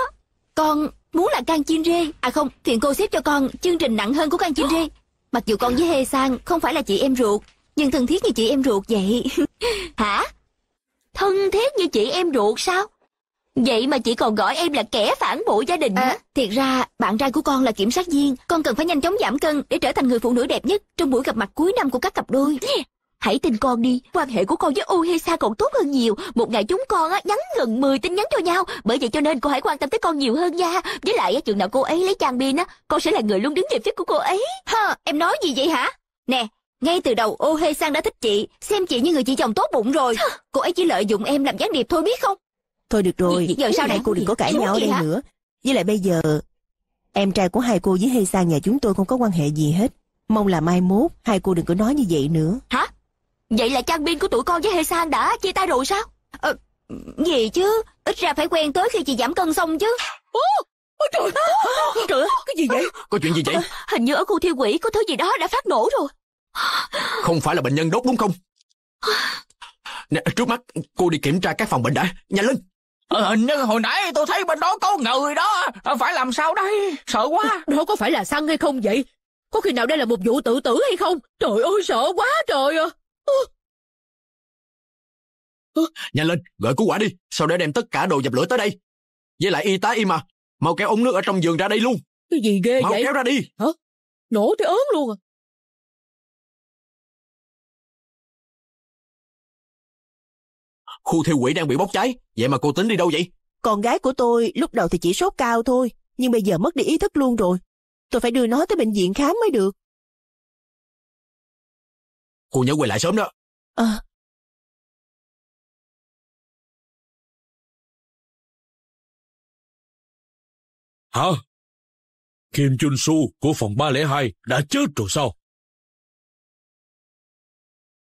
Con muốn là can chim rê. À không, thiện cô xếp cho con chương trình nặng hơn của can chim rê. Mặc dù con với Hê Sang không phải là chị em ruột, nhưng thân thiết như chị em ruột vậy. Hả? Thân thiết như chị em ruột sao? Vậy mà chị còn gọi em là kẻ phản bội gia đình à, Thiệt ra bạn trai của con là kiểm sát viên Con cần phải nhanh chóng giảm cân Để trở thành người phụ nữ đẹp nhất Trong buổi gặp mặt cuối năm của các cặp đôi Hãy tin con đi Quan hệ của con với Ohesa còn tốt hơn nhiều Một ngày chúng con á, nhắn gần 10 tin nhắn cho nhau Bởi vậy cho nên cô hãy quan tâm tới con nhiều hơn nha Với lại chừng nào cô ấy lấy chàng pin á Con sẽ là người luôn đứng về phía của cô ấy Hơ, em nói gì vậy hả Nè, ngay từ đầu Ô Hê Sang đã thích chị, xem chị như người chị chồng tốt bụng rồi. Cô ấy chỉ lợi dụng em làm gián điệp thôi biết không? Thôi được rồi, giờ sau này cô đừng có cãi nhau ở đây hả? nữa. Với lại bây giờ, em trai của hai cô với hay sang nhà chúng tôi không có quan hệ gì hết. Mong là mai mốt, hai cô đừng có nói như vậy nữa. Hả? Vậy là trang biên của tụi con với hay sang đã chia tay rồi sao? Ờ, gì chứ, ít ra phải quen tới khi chị giảm cân xong chứ. ôi trời ơi, trời cái gì vậy? Có chuyện gì vậy? Hình như ở khu thiêu quỷ có thứ gì đó đã phát nổ rồi. Không phải là bệnh nhân đốt đúng không? Nè, trước mắt cô đi kiểm tra các phòng bệnh đã, nhanh lên. Ờ, hình như hồi nãy tôi thấy bên đó có người đó, ờ, phải làm sao đây? Sợ quá. Đó có phải là săn hay không vậy? Có khi nào đây là một vụ tự tử hay không? Trời ơi, sợ quá trời à. Nhanh lên, gọi cứu quả đi, sau đó đem tất cả đồ dập lửa tới đây. Với lại y tá im mà mau kéo ống nước ở trong giường ra đây luôn. Cái gì ghê mau vậy? Mau kéo ra đi. Hả? Nổ tới ớn luôn à. Khu thiêu quỷ đang bị bốc cháy, vậy mà cô tính đi đâu vậy? Con gái của tôi lúc đầu thì chỉ sốt cao thôi, nhưng bây giờ mất đi ý thức luôn rồi. Tôi phải đưa nó tới bệnh viện khám mới được. Cô nhớ quay lại sớm đó. Ờ. Hả? Kim Jun Su của phòng 302 đã chết rồi sao?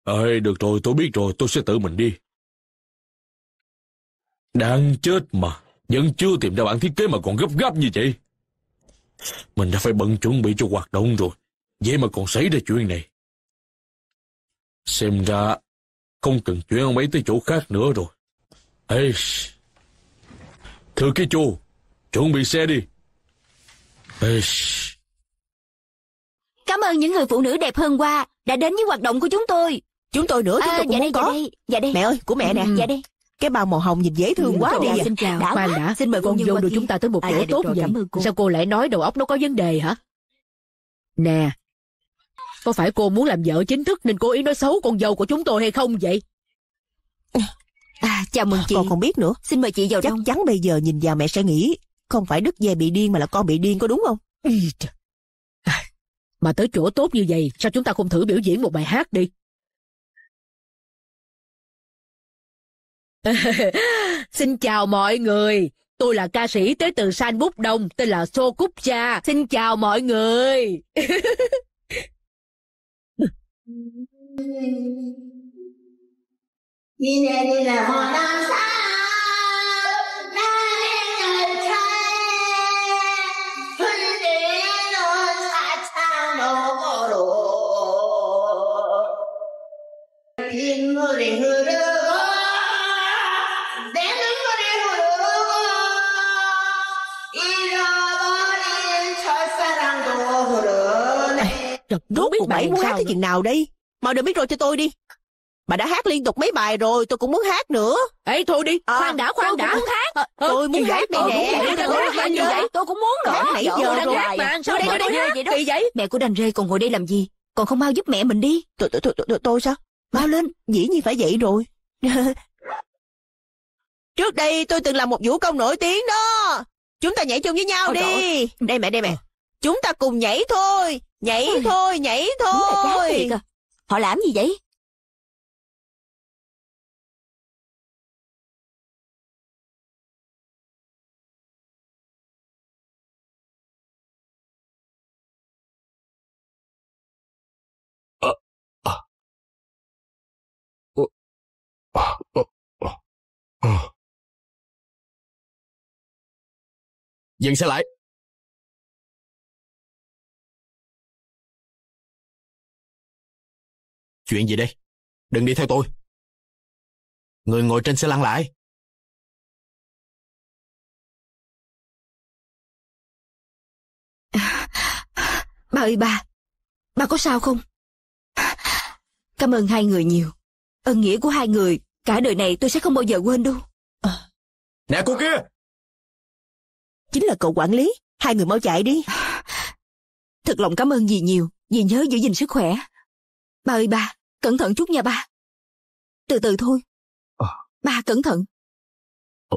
Ơi, được rồi, tôi biết rồi, tôi sẽ tự mình đi. Đang chết mà, vẫn chưa tìm ra bản thiết kế mà còn gấp gáp như vậy. Mình đã phải bận chuẩn bị cho hoạt động rồi, vậy mà còn xảy ra chuyện này. Xem ra, không cần chuyển ông ấy tới chỗ khác nữa rồi. Ê, thưa cái chú, chuẩn bị xe đi. Ê, Cảm ơn những người phụ nữ đẹp hơn qua đã đến với hoạt động của chúng tôi. Chúng tôi nữa, chúng tôi cũng dạ muốn đây, dạ có. Dạ đây, dạ đây. Mẹ ơi, của mẹ nè. Ừ, dạ đây. Cái bao màu hồng nhìn dễ thương ừ, quá đi dạ. Xin chào. Đã Khoan đã, xin mời con vô đưa chúng ta tới một chỗ à, dạ, tốt rồi, vậy. Cô. Sao cô lại nói đầu óc nó có vấn đề hả? Nè, có phải cô muốn làm vợ chính thức nên cố ý nói xấu con dâu của chúng tôi hay không vậy? À, chào mừng chị. Con còn biết nữa. Xin mời chị vào Chắc trong. chắn bây giờ nhìn vào mẹ sẽ nghĩ không phải Đức về bị điên mà là con bị điên có đúng không? Ừ. Mà tới chỗ tốt như vậy, sao chúng ta không thử biểu diễn một bài hát đi? Xin chào mọi người, tôi là ca sĩ tới từ San bút Đông tên là Sô Cúc Cha. Xin chào mọi người. Hãy subscribe cho kênh Ghiền Mì Gõ Để không bỏ lỡ những video hấp dẫn Trời, rốt cuộc bảy muốn hát cái chuyện nào đi. mau người biết rồi cho tôi đi. Bà đã hát liên tục mấy bài rồi, tôi cũng muốn hát nữa. Ê, thôi đi, à, khoan đã, khoan tôi đã. Muốn hát. À, tôi muốn hát ờ, đây nè. Tôi cũng muốn nữa. Nãy giờ rồi. Sao đây đây gì đó. Mẹ của đành rê còn ngồi đây làm gì? Còn không mau giúp mẹ mình đi. Tôi tôi tôi tôi tôi sao? Mau lên, dĩ nhiên phải vậy rồi. Trước đây tôi từng làm một vũ công nổi tiếng đó. Chúng ta nhảy chung với nhau đi. Đây mẹ, đây mẹ. Chúng ta cùng nhảy thôi. Nhảy thôi, nhảy thôi. Thiệt à. Họ làm gì vậy? Ờ, ờ. Ờ, dừng xe lại Chuyện gì đây? Đừng đi theo tôi. Người ngồi trên xe lăn lại. Bà ơi bà, bà có sao không? Cảm ơn hai người nhiều. Ơn nghĩa của hai người, cả đời này tôi sẽ không bao giờ quên đâu. Ờ. Nè cô kia! Chính là cậu quản lý, hai người mau chạy đi. Thật lòng cảm ơn dì nhiều, dì nhớ giữ gìn sức khỏe. Bà ơi bà, Cẩn thận chút nha ba. Từ từ thôi. À. Ba cẩn thận. À.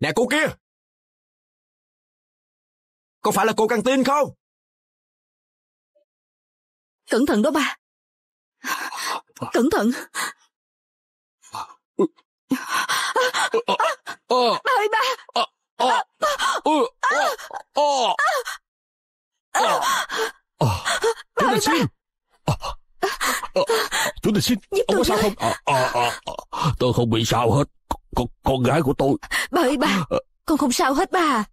Nè cô kia! Có phải là cô căng tin không? Cẩn thận đó ba. Cẩn thận. Ờ. Ba ơi ba! Ba ơi ba! Ờ, chủ tôi xin Giúp Ông có sao không à, à, à, Tôi không bị sao hết Con, con gái của tôi Bà ơi ờ, bà Con không sao hết ba,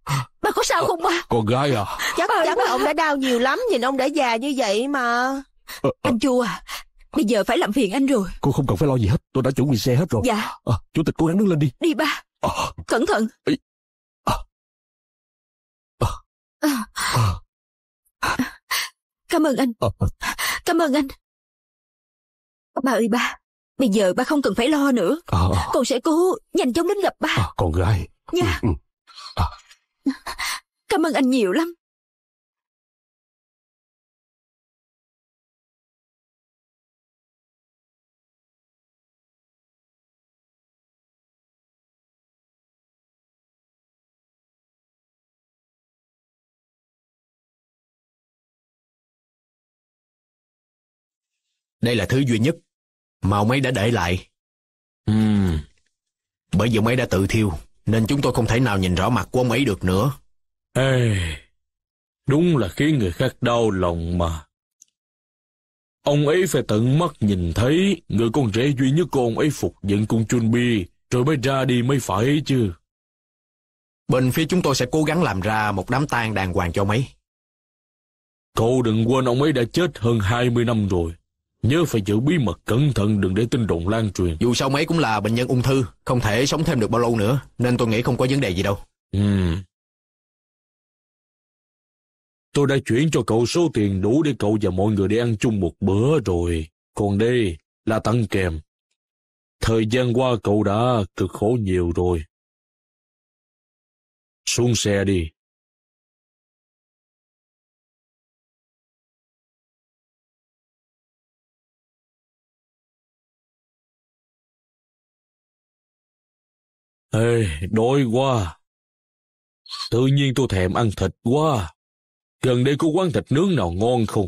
ba có sao ờ, không ba? Con gái à Chắc, bà chắc bà. ông đã đau nhiều lắm Nhìn ông đã già như vậy mà Anh Chu à Bây giờ phải làm phiền anh rồi Cô không cần phải lo gì hết Tôi đã chuẩn bị xe hết rồi Dạ à, Chủ tịch cố gắng đứng lên đi Đi ba à. Cẩn thận à. À. À. À. Cảm ơn anh. Ờ, ờ. Cảm ơn anh. Ba ơi ba, bây giờ ba không cần phải lo nữa. Ờ, con sẽ cố nhanh chóng đến gặp ba. Con gái. Nha. Ừ, ừ. Cảm ơn anh nhiều lắm. Đây là thứ duy nhất mà ông ấy đã để lại. Ừm. Bởi vì ông ấy đã tự thiêu, nên chúng tôi không thể nào nhìn rõ mặt của ông ấy được nữa. Ê, đúng là khiến người khác đau lòng mà. Ông ấy phải tận mắt nhìn thấy người con rể duy nhất của ông ấy phục dựng cung Chunbi, rồi mới ra đi mới phải chứ. Bên phía chúng tôi sẽ cố gắng làm ra một đám tang đàng hoàng cho ông ấy. Cậu đừng quên ông ấy đã chết hơn 20 năm rồi. Nhớ phải giữ bí mật cẩn thận đừng để tin đồn lan truyền. Dù sao mấy cũng là bệnh nhân ung thư, không thể sống thêm được bao lâu nữa, nên tôi nghĩ không có vấn đề gì đâu. Ừ. Tôi đã chuyển cho cậu số tiền đủ để cậu và mọi người đi ăn chung một bữa rồi. Còn đây là tặng kèm. Thời gian qua cậu đã cực khổ nhiều rồi. Xuống xe đi, Ê, đói quá. Tự nhiên tôi thèm ăn thịt quá. Gần đây có quán thịt nướng nào ngon không?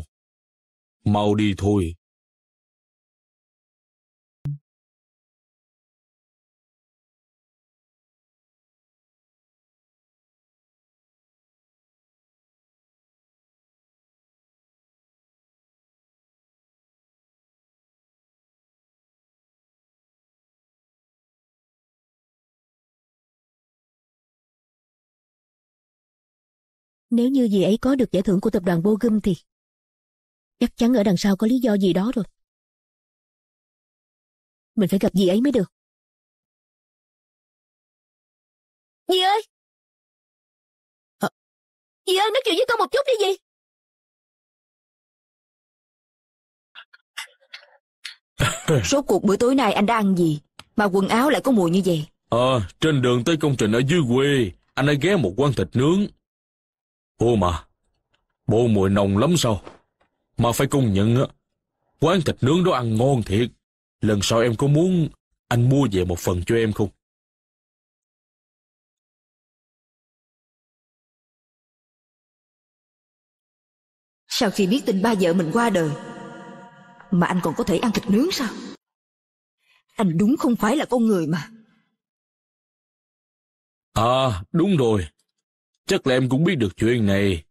Mau đi thôi, Nếu như gì ấy có được giải thưởng của tập đoàn Bogum thì chắc chắn ở đằng sau có lý do gì đó rồi. Mình phải gặp dì ấy mới được. Dì ơi! À. Ờ. Dì ơi, nói chuyện với con một chút đi dì! số cuộc bữa tối nay anh đã ăn gì? Mà quần áo lại có mùi như vậy? Ờ, à, trên đường tới công trình ở dưới quê, anh đã ghé một quán thịt nướng. Ô mà, bộ mùi nồng lắm sao? Mà phải công nhận á, quán thịt nướng đó ăn ngon thiệt. Lần sau em có muốn anh mua về một phần cho em không? Sau khi biết tin ba vợ mình qua đời Mà anh còn có thể ăn thịt nướng sao Anh đúng không phải là con người mà À đúng rồi chắc là em cũng biết được chuyện này.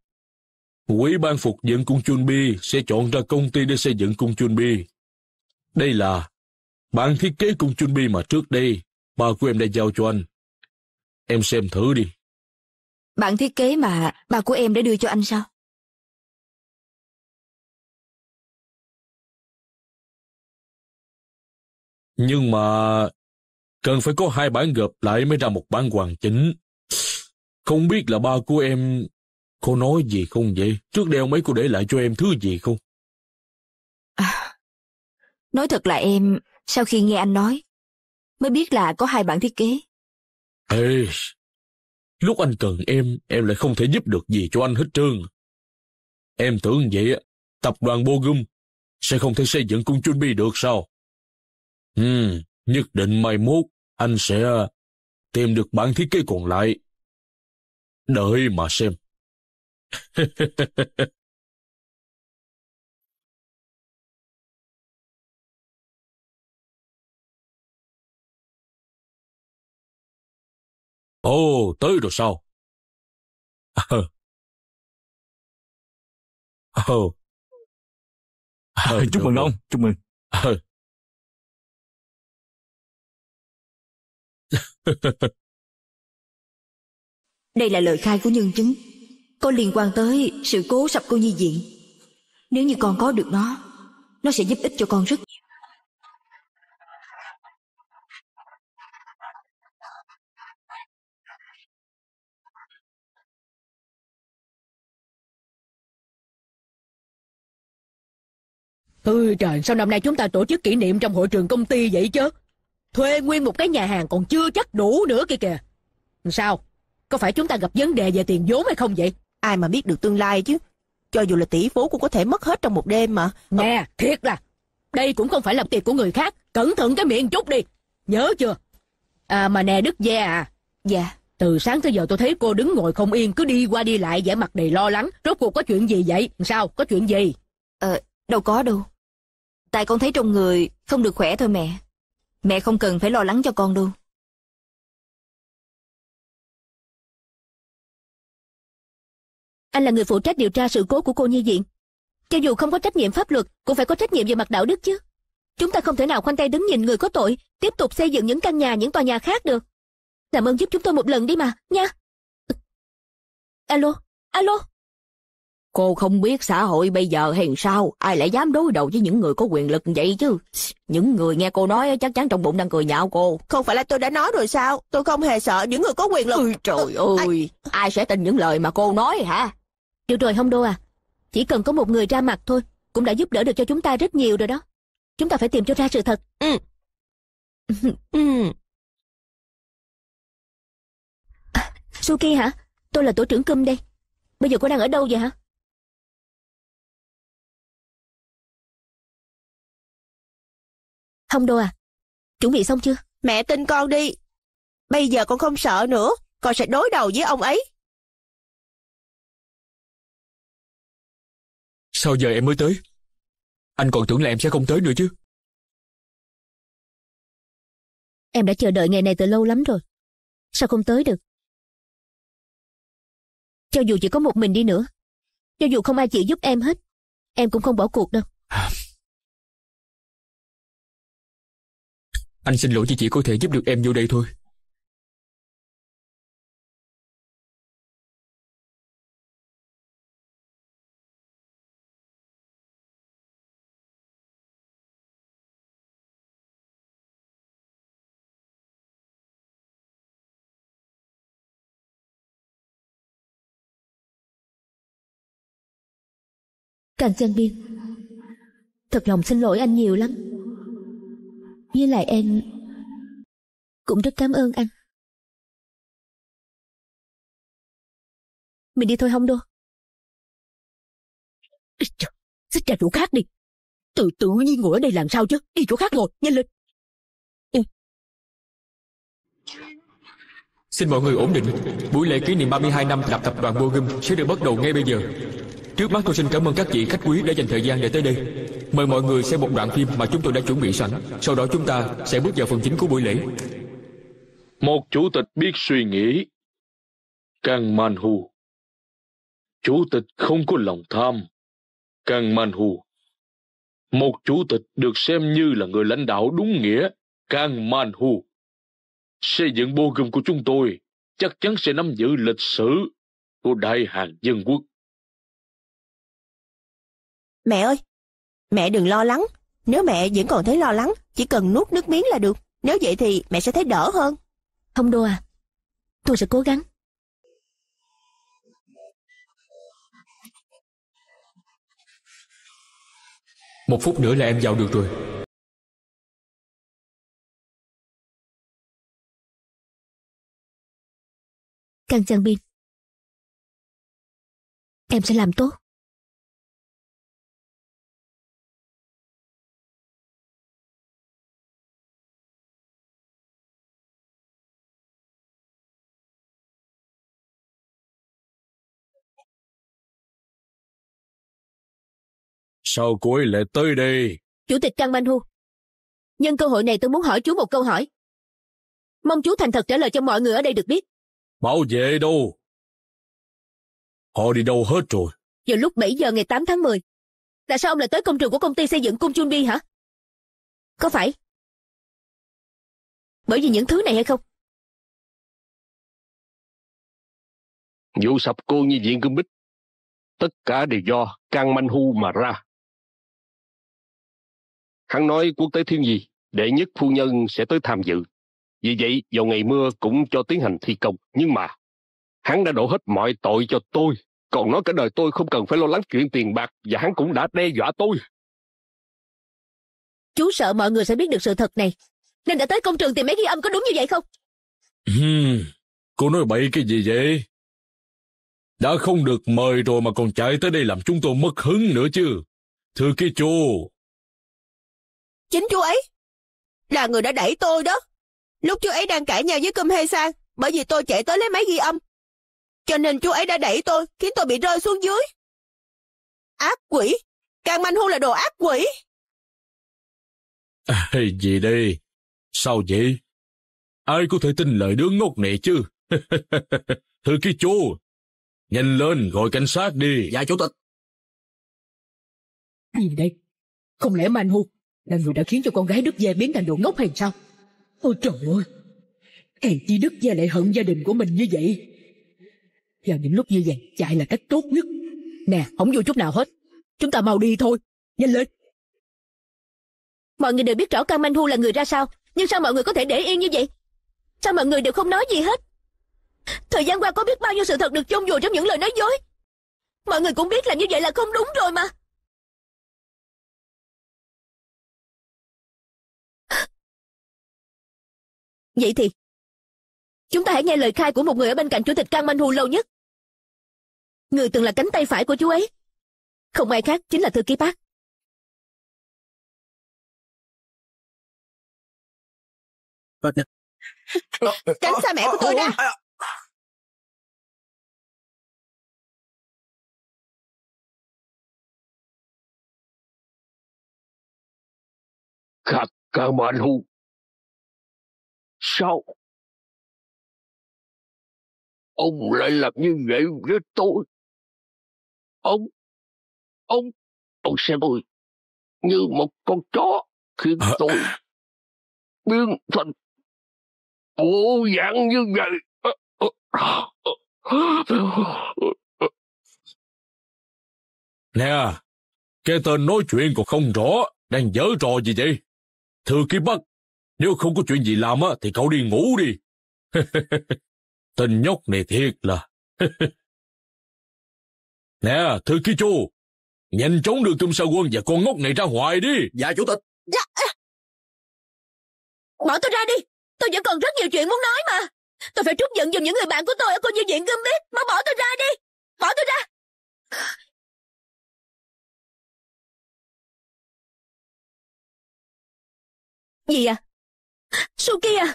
Quỹ ban phục dựng cung Chun Bi sẽ chọn ra công ty để xây dựng cung Chun Bi. Đây là bản thiết kế cung Chun Bi mà trước đây bà của em đã giao cho anh. Em xem thử đi. Bản thiết kế mà bà của em đã đưa cho anh sao? Nhưng mà cần phải có hai bản gộp lại mới ra một bản hoàn chỉnh. Không biết là ba của em Cô nói gì không vậy? Trước đây ông ấy có để lại cho em thứ gì không? À, nói thật là em, sau khi nghe anh nói, mới biết là có hai bản thiết kế. Ê, lúc anh cần em, em lại không thể giúp được gì cho anh hết trơn. Em tưởng vậy, tập đoàn Bogum sẽ không thể xây dựng cung Chunbi được sao? Ừ, nhất định mai mốt anh sẽ tìm được bản thiết kế còn lại Đợi mà xem. Ồ, tới rồi sao? Ờ. Chúc mừng ông, chúc mừng. Ờ. Đây là lời khai của nhân chứng Có liên quan tới sự cố sập cô nhi viện Nếu như con có được nó Nó sẽ giúp ích cho con rất nhiều Ôi trời, sao năm nay chúng ta tổ chức kỷ niệm trong hội trường công ty vậy chứ? Thuê nguyên một cái nhà hàng còn chưa chắc đủ nữa kìa kìa. Sao? Có phải chúng ta gặp vấn đề về tiền vốn hay không vậy? Ai mà biết được tương lai chứ. Cho dù là tỷ phú cũng có thể mất hết trong một đêm mà. Nè, thiệt là. Đây cũng không phải là tiền của người khác. Cẩn thận cái miệng chút đi. Nhớ chưa? À mà nè Đức Gia à. Dạ. Từ sáng tới giờ tôi thấy cô đứng ngồi không yên, cứ đi qua đi lại vẻ mặt đầy lo lắng. Rốt cuộc có chuyện gì vậy? Sao? Có chuyện gì? Ờ, đâu có đâu. Tại con thấy trong người không được khỏe thôi mẹ. Mẹ không cần phải lo lắng cho con đâu. anh là người phụ trách điều tra sự cố của cô nhi viện cho dù không có trách nhiệm pháp luật cũng phải có trách nhiệm về mặt đạo đức chứ chúng ta không thể nào khoanh tay đứng nhìn người có tội tiếp tục xây dựng những căn nhà những tòa nhà khác được làm ơn giúp chúng tôi một lần đi mà nha alo alo Cô không biết xã hội bây giờ hèn sao, ai lại dám đối đầu với những người có quyền lực vậy chứ. Những người nghe cô nói chắc chắn trong bụng đang cười nhạo cô. Không phải là tôi đã nói rồi sao, tôi không hề sợ những người có quyền lực. Ôi trời ơi, ai... ai sẽ tin những lời mà cô nói hả? Được rồi Hông Đô à, chỉ cần có một người ra mặt thôi, cũng đã giúp đỡ được cho chúng ta rất nhiều rồi đó. Chúng ta phải tìm cho ra sự thật. Ừ. ừ. À, Suki hả? Tôi là tổ trưởng cơm đây. Bây giờ cô đang ở đâu vậy hả? Hông Đô à, chuẩn bị xong chưa? Mẹ tin con đi. Bây giờ con không sợ nữa, con sẽ đối đầu với ông ấy. Sao giờ em mới tới? Anh còn tưởng là em sẽ không tới nữa chứ. Em đã chờ đợi ngày này từ lâu lắm rồi. Sao không tới được? Cho dù chỉ có một mình đi nữa, cho dù không ai chịu giúp em hết, em cũng không bỏ cuộc đâu. À. Anh xin lỗi chỉ chỉ có thể giúp được em vô đây thôi. càng trang biên Thật lòng xin lỗi anh nhiều lắm Với lại em Cũng rất cảm ơn anh Mình đi thôi không đâu Ít trời, xích ra chỗ khác đi Tự tự nhiên ngồi ở đây làm sao chứ Đi chỗ khác ngồi, nhanh lên Xin mọi người ổn định Buổi lễ kỷ niệm 32 năm lập tập đoàn Bô Gum sẽ được bắt đầu ngay bây giờ Trước mắt tôi xin cảm ơn các vị khách quý đã dành thời gian để tới đây. Mời mọi người xem một đoạn phim mà chúng tôi đã chuẩn bị sẵn. Sau đó chúng ta sẽ bước vào phần chính của buổi lễ. Một chủ tịch biết suy nghĩ. Càng man hù. Chủ tịch không có lòng tham. Càng man hù. Một chủ tịch được xem như là người lãnh đạo đúng nghĩa. Càng man hù. Xây dựng bô gồm của chúng tôi chắc chắn sẽ nắm giữ lịch sử của Đại Hàn Dân Quốc. Mẹ ơi, mẹ đừng lo lắng. Nếu mẹ vẫn còn thấy lo lắng, chỉ cần nuốt nước miếng là được. Nếu vậy thì mẹ sẽ thấy đỡ hơn. Không đùa à. tôi sẽ cố gắng. Một phút nữa là em vào được rồi. Căng trang biên. Em sẽ làm tốt. Sau cuối lại tới đây. Chủ tịch Căng Manh Hu. Nhân cơ hội này tôi muốn hỏi chú một câu hỏi. Mong chú thành thật trả lời cho mọi người ở đây được biết. Bảo vệ đâu? Họ đi đâu hết rồi? Vào lúc 7 giờ ngày 8 tháng 10. Tại sao ông lại tới công trường của công ty xây dựng Cung Chun Bi hả? Có phải? Bởi vì những thứ này hay không? Vụ sập cô như diện cương bích. Tất cả đều do Căng Manh Hu mà ra. Hắn nói quốc tế thiếu nhi, đệ nhất phu nhân sẽ tới tham dự. Vì vậy, vào ngày mưa cũng cho tiến hành thi công. Nhưng mà, hắn đã đổ hết mọi tội cho tôi. Còn nói cả đời tôi không cần phải lo lắng chuyện tiền bạc và hắn cũng đã đe dọa tôi. Chú sợ mọi người sẽ biết được sự thật này. Nên đã tới công trường tìm mấy ghi âm có đúng như vậy không? cô nói bậy cái gì vậy? Đã không được mời rồi mà còn chạy tới đây làm chúng tôi mất hứng nữa chứ. Thưa cái chú, Chính chú ấy là người đã đẩy tôi đó. Lúc chú ấy đang cãi nhau với Cơm Hê Sang bởi vì tôi chạy tới lấy máy ghi âm. Cho nên chú ấy đã đẩy tôi khiến tôi bị rơi xuống dưới. Ác quỷ! Càng manh hôn là đồ ác quỷ! À, gì đây? Sao vậy? Ai có thể tin lời đứa ngốc này chứ? Thư ký chú, nhanh lên gọi cảnh sát đi. Dạ chủ tịch. Gì đây? Không lẽ manh hôn là người đã khiến cho con gái Đức Gia biến thành đồ ngốc hay sao Ôi trời ơi Hèn chi Đức Gia lại hận gia đình của mình như vậy Vào những lúc như vậy Chạy là cách tốt nhất Nè không vui chút nào hết Chúng ta mau đi thôi Nhanh lên Mọi người đều biết rõ cao Manh thu là người ra sao Nhưng sao mọi người có thể để yên như vậy Sao mọi người đều không nói gì hết Thời gian qua có biết bao nhiêu sự thật được chôn vùi trong những lời nói dối Mọi người cũng biết là như vậy là không đúng rồi mà Vậy thì, chúng ta hãy nghe lời khai của một người ở bên cạnh chủ tịch Cang Minh Hù lâu nhất. Người từng là cánh tay phải của chú ấy. Không ai khác chính là thư ký bác. Tránh xa mẹ của tôi ra! Khắc Cang Minh Sao? Ông lại làm như vậy với tôi. Ông, ông, ông xem tôi như một con chó khiến tôi biến thành bộ dạng như vậy. Nè, cái tên nói chuyện còn không rõ, đang dở trò gì vậy? Thư ký bắt nếu không có chuyện gì làm á, thì cậu đi ngủ đi. Tên nhóc này thiệt là... nè, thư ký chu, nhanh chóng đưa Trung Sa Quân và con ngốc này ra ngoài đi. Dạ, chủ tịch. Dạ. Bỏ tôi ra đi, tôi vẫn còn rất nhiều chuyện muốn nói mà. Tôi phải trút giận giùm những người bạn của tôi ở cô như viện cơm biết. Mau bỏ tôi ra đi, bỏ tôi ra. Gì à? Sukia!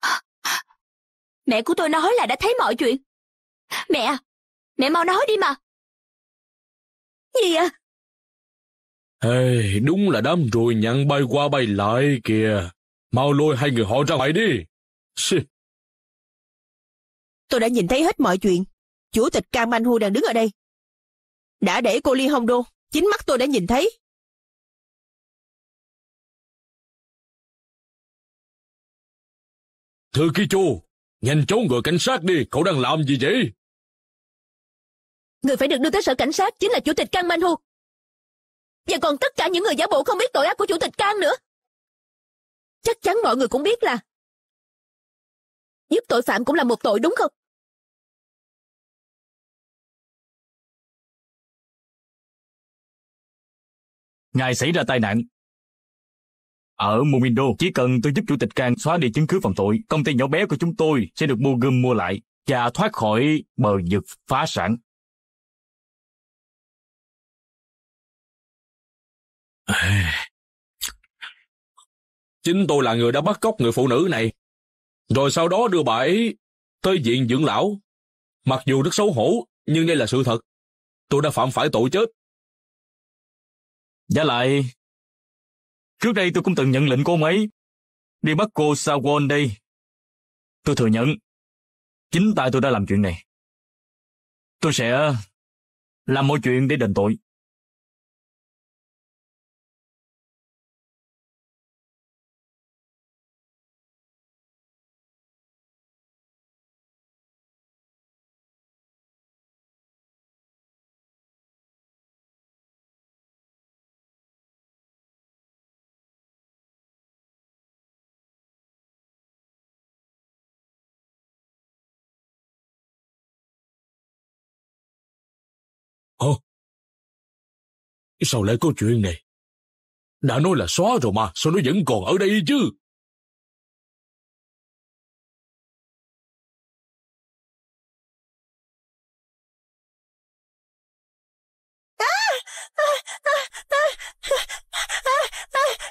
À? Mẹ của tôi nói là đã thấy mọi chuyện. Mẹ, à, mẹ mau nói đi mà. Gì à? Hey, đúng là đám ruồi nhặn bay qua bay lại kìa. Mau lôi hai người họ ra ngoài đi. Tôi đã nhìn thấy hết mọi chuyện. Chủ tịch Kang Hu đang đứng ở đây. Đã để cô Ly Hồng Đô Chính mắt tôi đã nhìn thấy. Thư ký chu, nhanh chóng gọi cảnh sát đi, cậu đang làm gì vậy? Người phải được đưa tới sở cảnh sát chính là chủ tịch Kang Manhu. Và còn tất cả những người giả bộ không biết tội ác của chủ tịch Kang nữa. Chắc chắn mọi người cũng biết là giúp tội phạm cũng là một tội đúng không? Ngài xảy ra tai nạn. Ở Mumindo, chỉ cần tôi giúp Chủ tịch Kang xóa đi chứng cứ phạm tội, công ty nhỏ bé của chúng tôi sẽ được mua gươm mua lại và thoát khỏi bờ vực phá sản. Chính tôi là người đã bắt cóc người phụ nữ này, rồi sau đó đưa bà ấy tới viện dưỡng lão. Mặc dù rất xấu hổ, nhưng đây là sự thật. Tôi đã phạm phải tội chết giá lại, trước đây tôi cũng từng nhận lệnh cô ấy, đi bắt cô Sawon đây. Tôi thừa nhận, chính tại tôi đã làm chuyện này. Tôi sẽ làm mọi chuyện để đền tội. Sao lại có chuyện này? Đã nói là xóa rồi mà, sao nó vẫn còn ở đây chứ?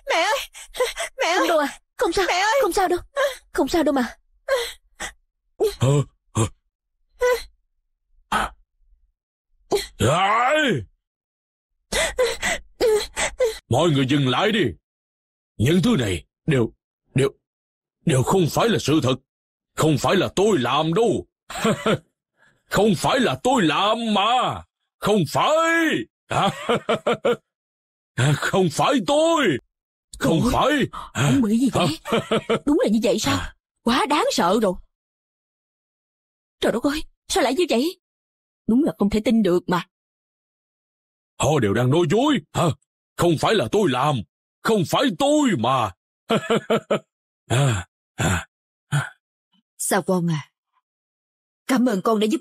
Mẹ ơi! Mẹ ơi! không đâu à, không sao, mẹ ơi. không sao đâu, không sao đâu mà. Hả? mọi người dừng lại đi. Những thứ này đều, đều, đều không phải là sự thật. Không phải là tôi làm đâu. không phải là tôi làm mà. Không phải. không phải tôi. Không Ủa, phải. Ông bị gì vậy? Đúng là như vậy sao? À. Quá đáng sợ rồi. Trời đất ơi, sao lại như vậy? Đúng là không thể tin được mà. Họ đều đang nói dối, hả? Không phải là tôi làm, không phải tôi mà. À, à, à. Sao con à? Cảm ơn con đã giúp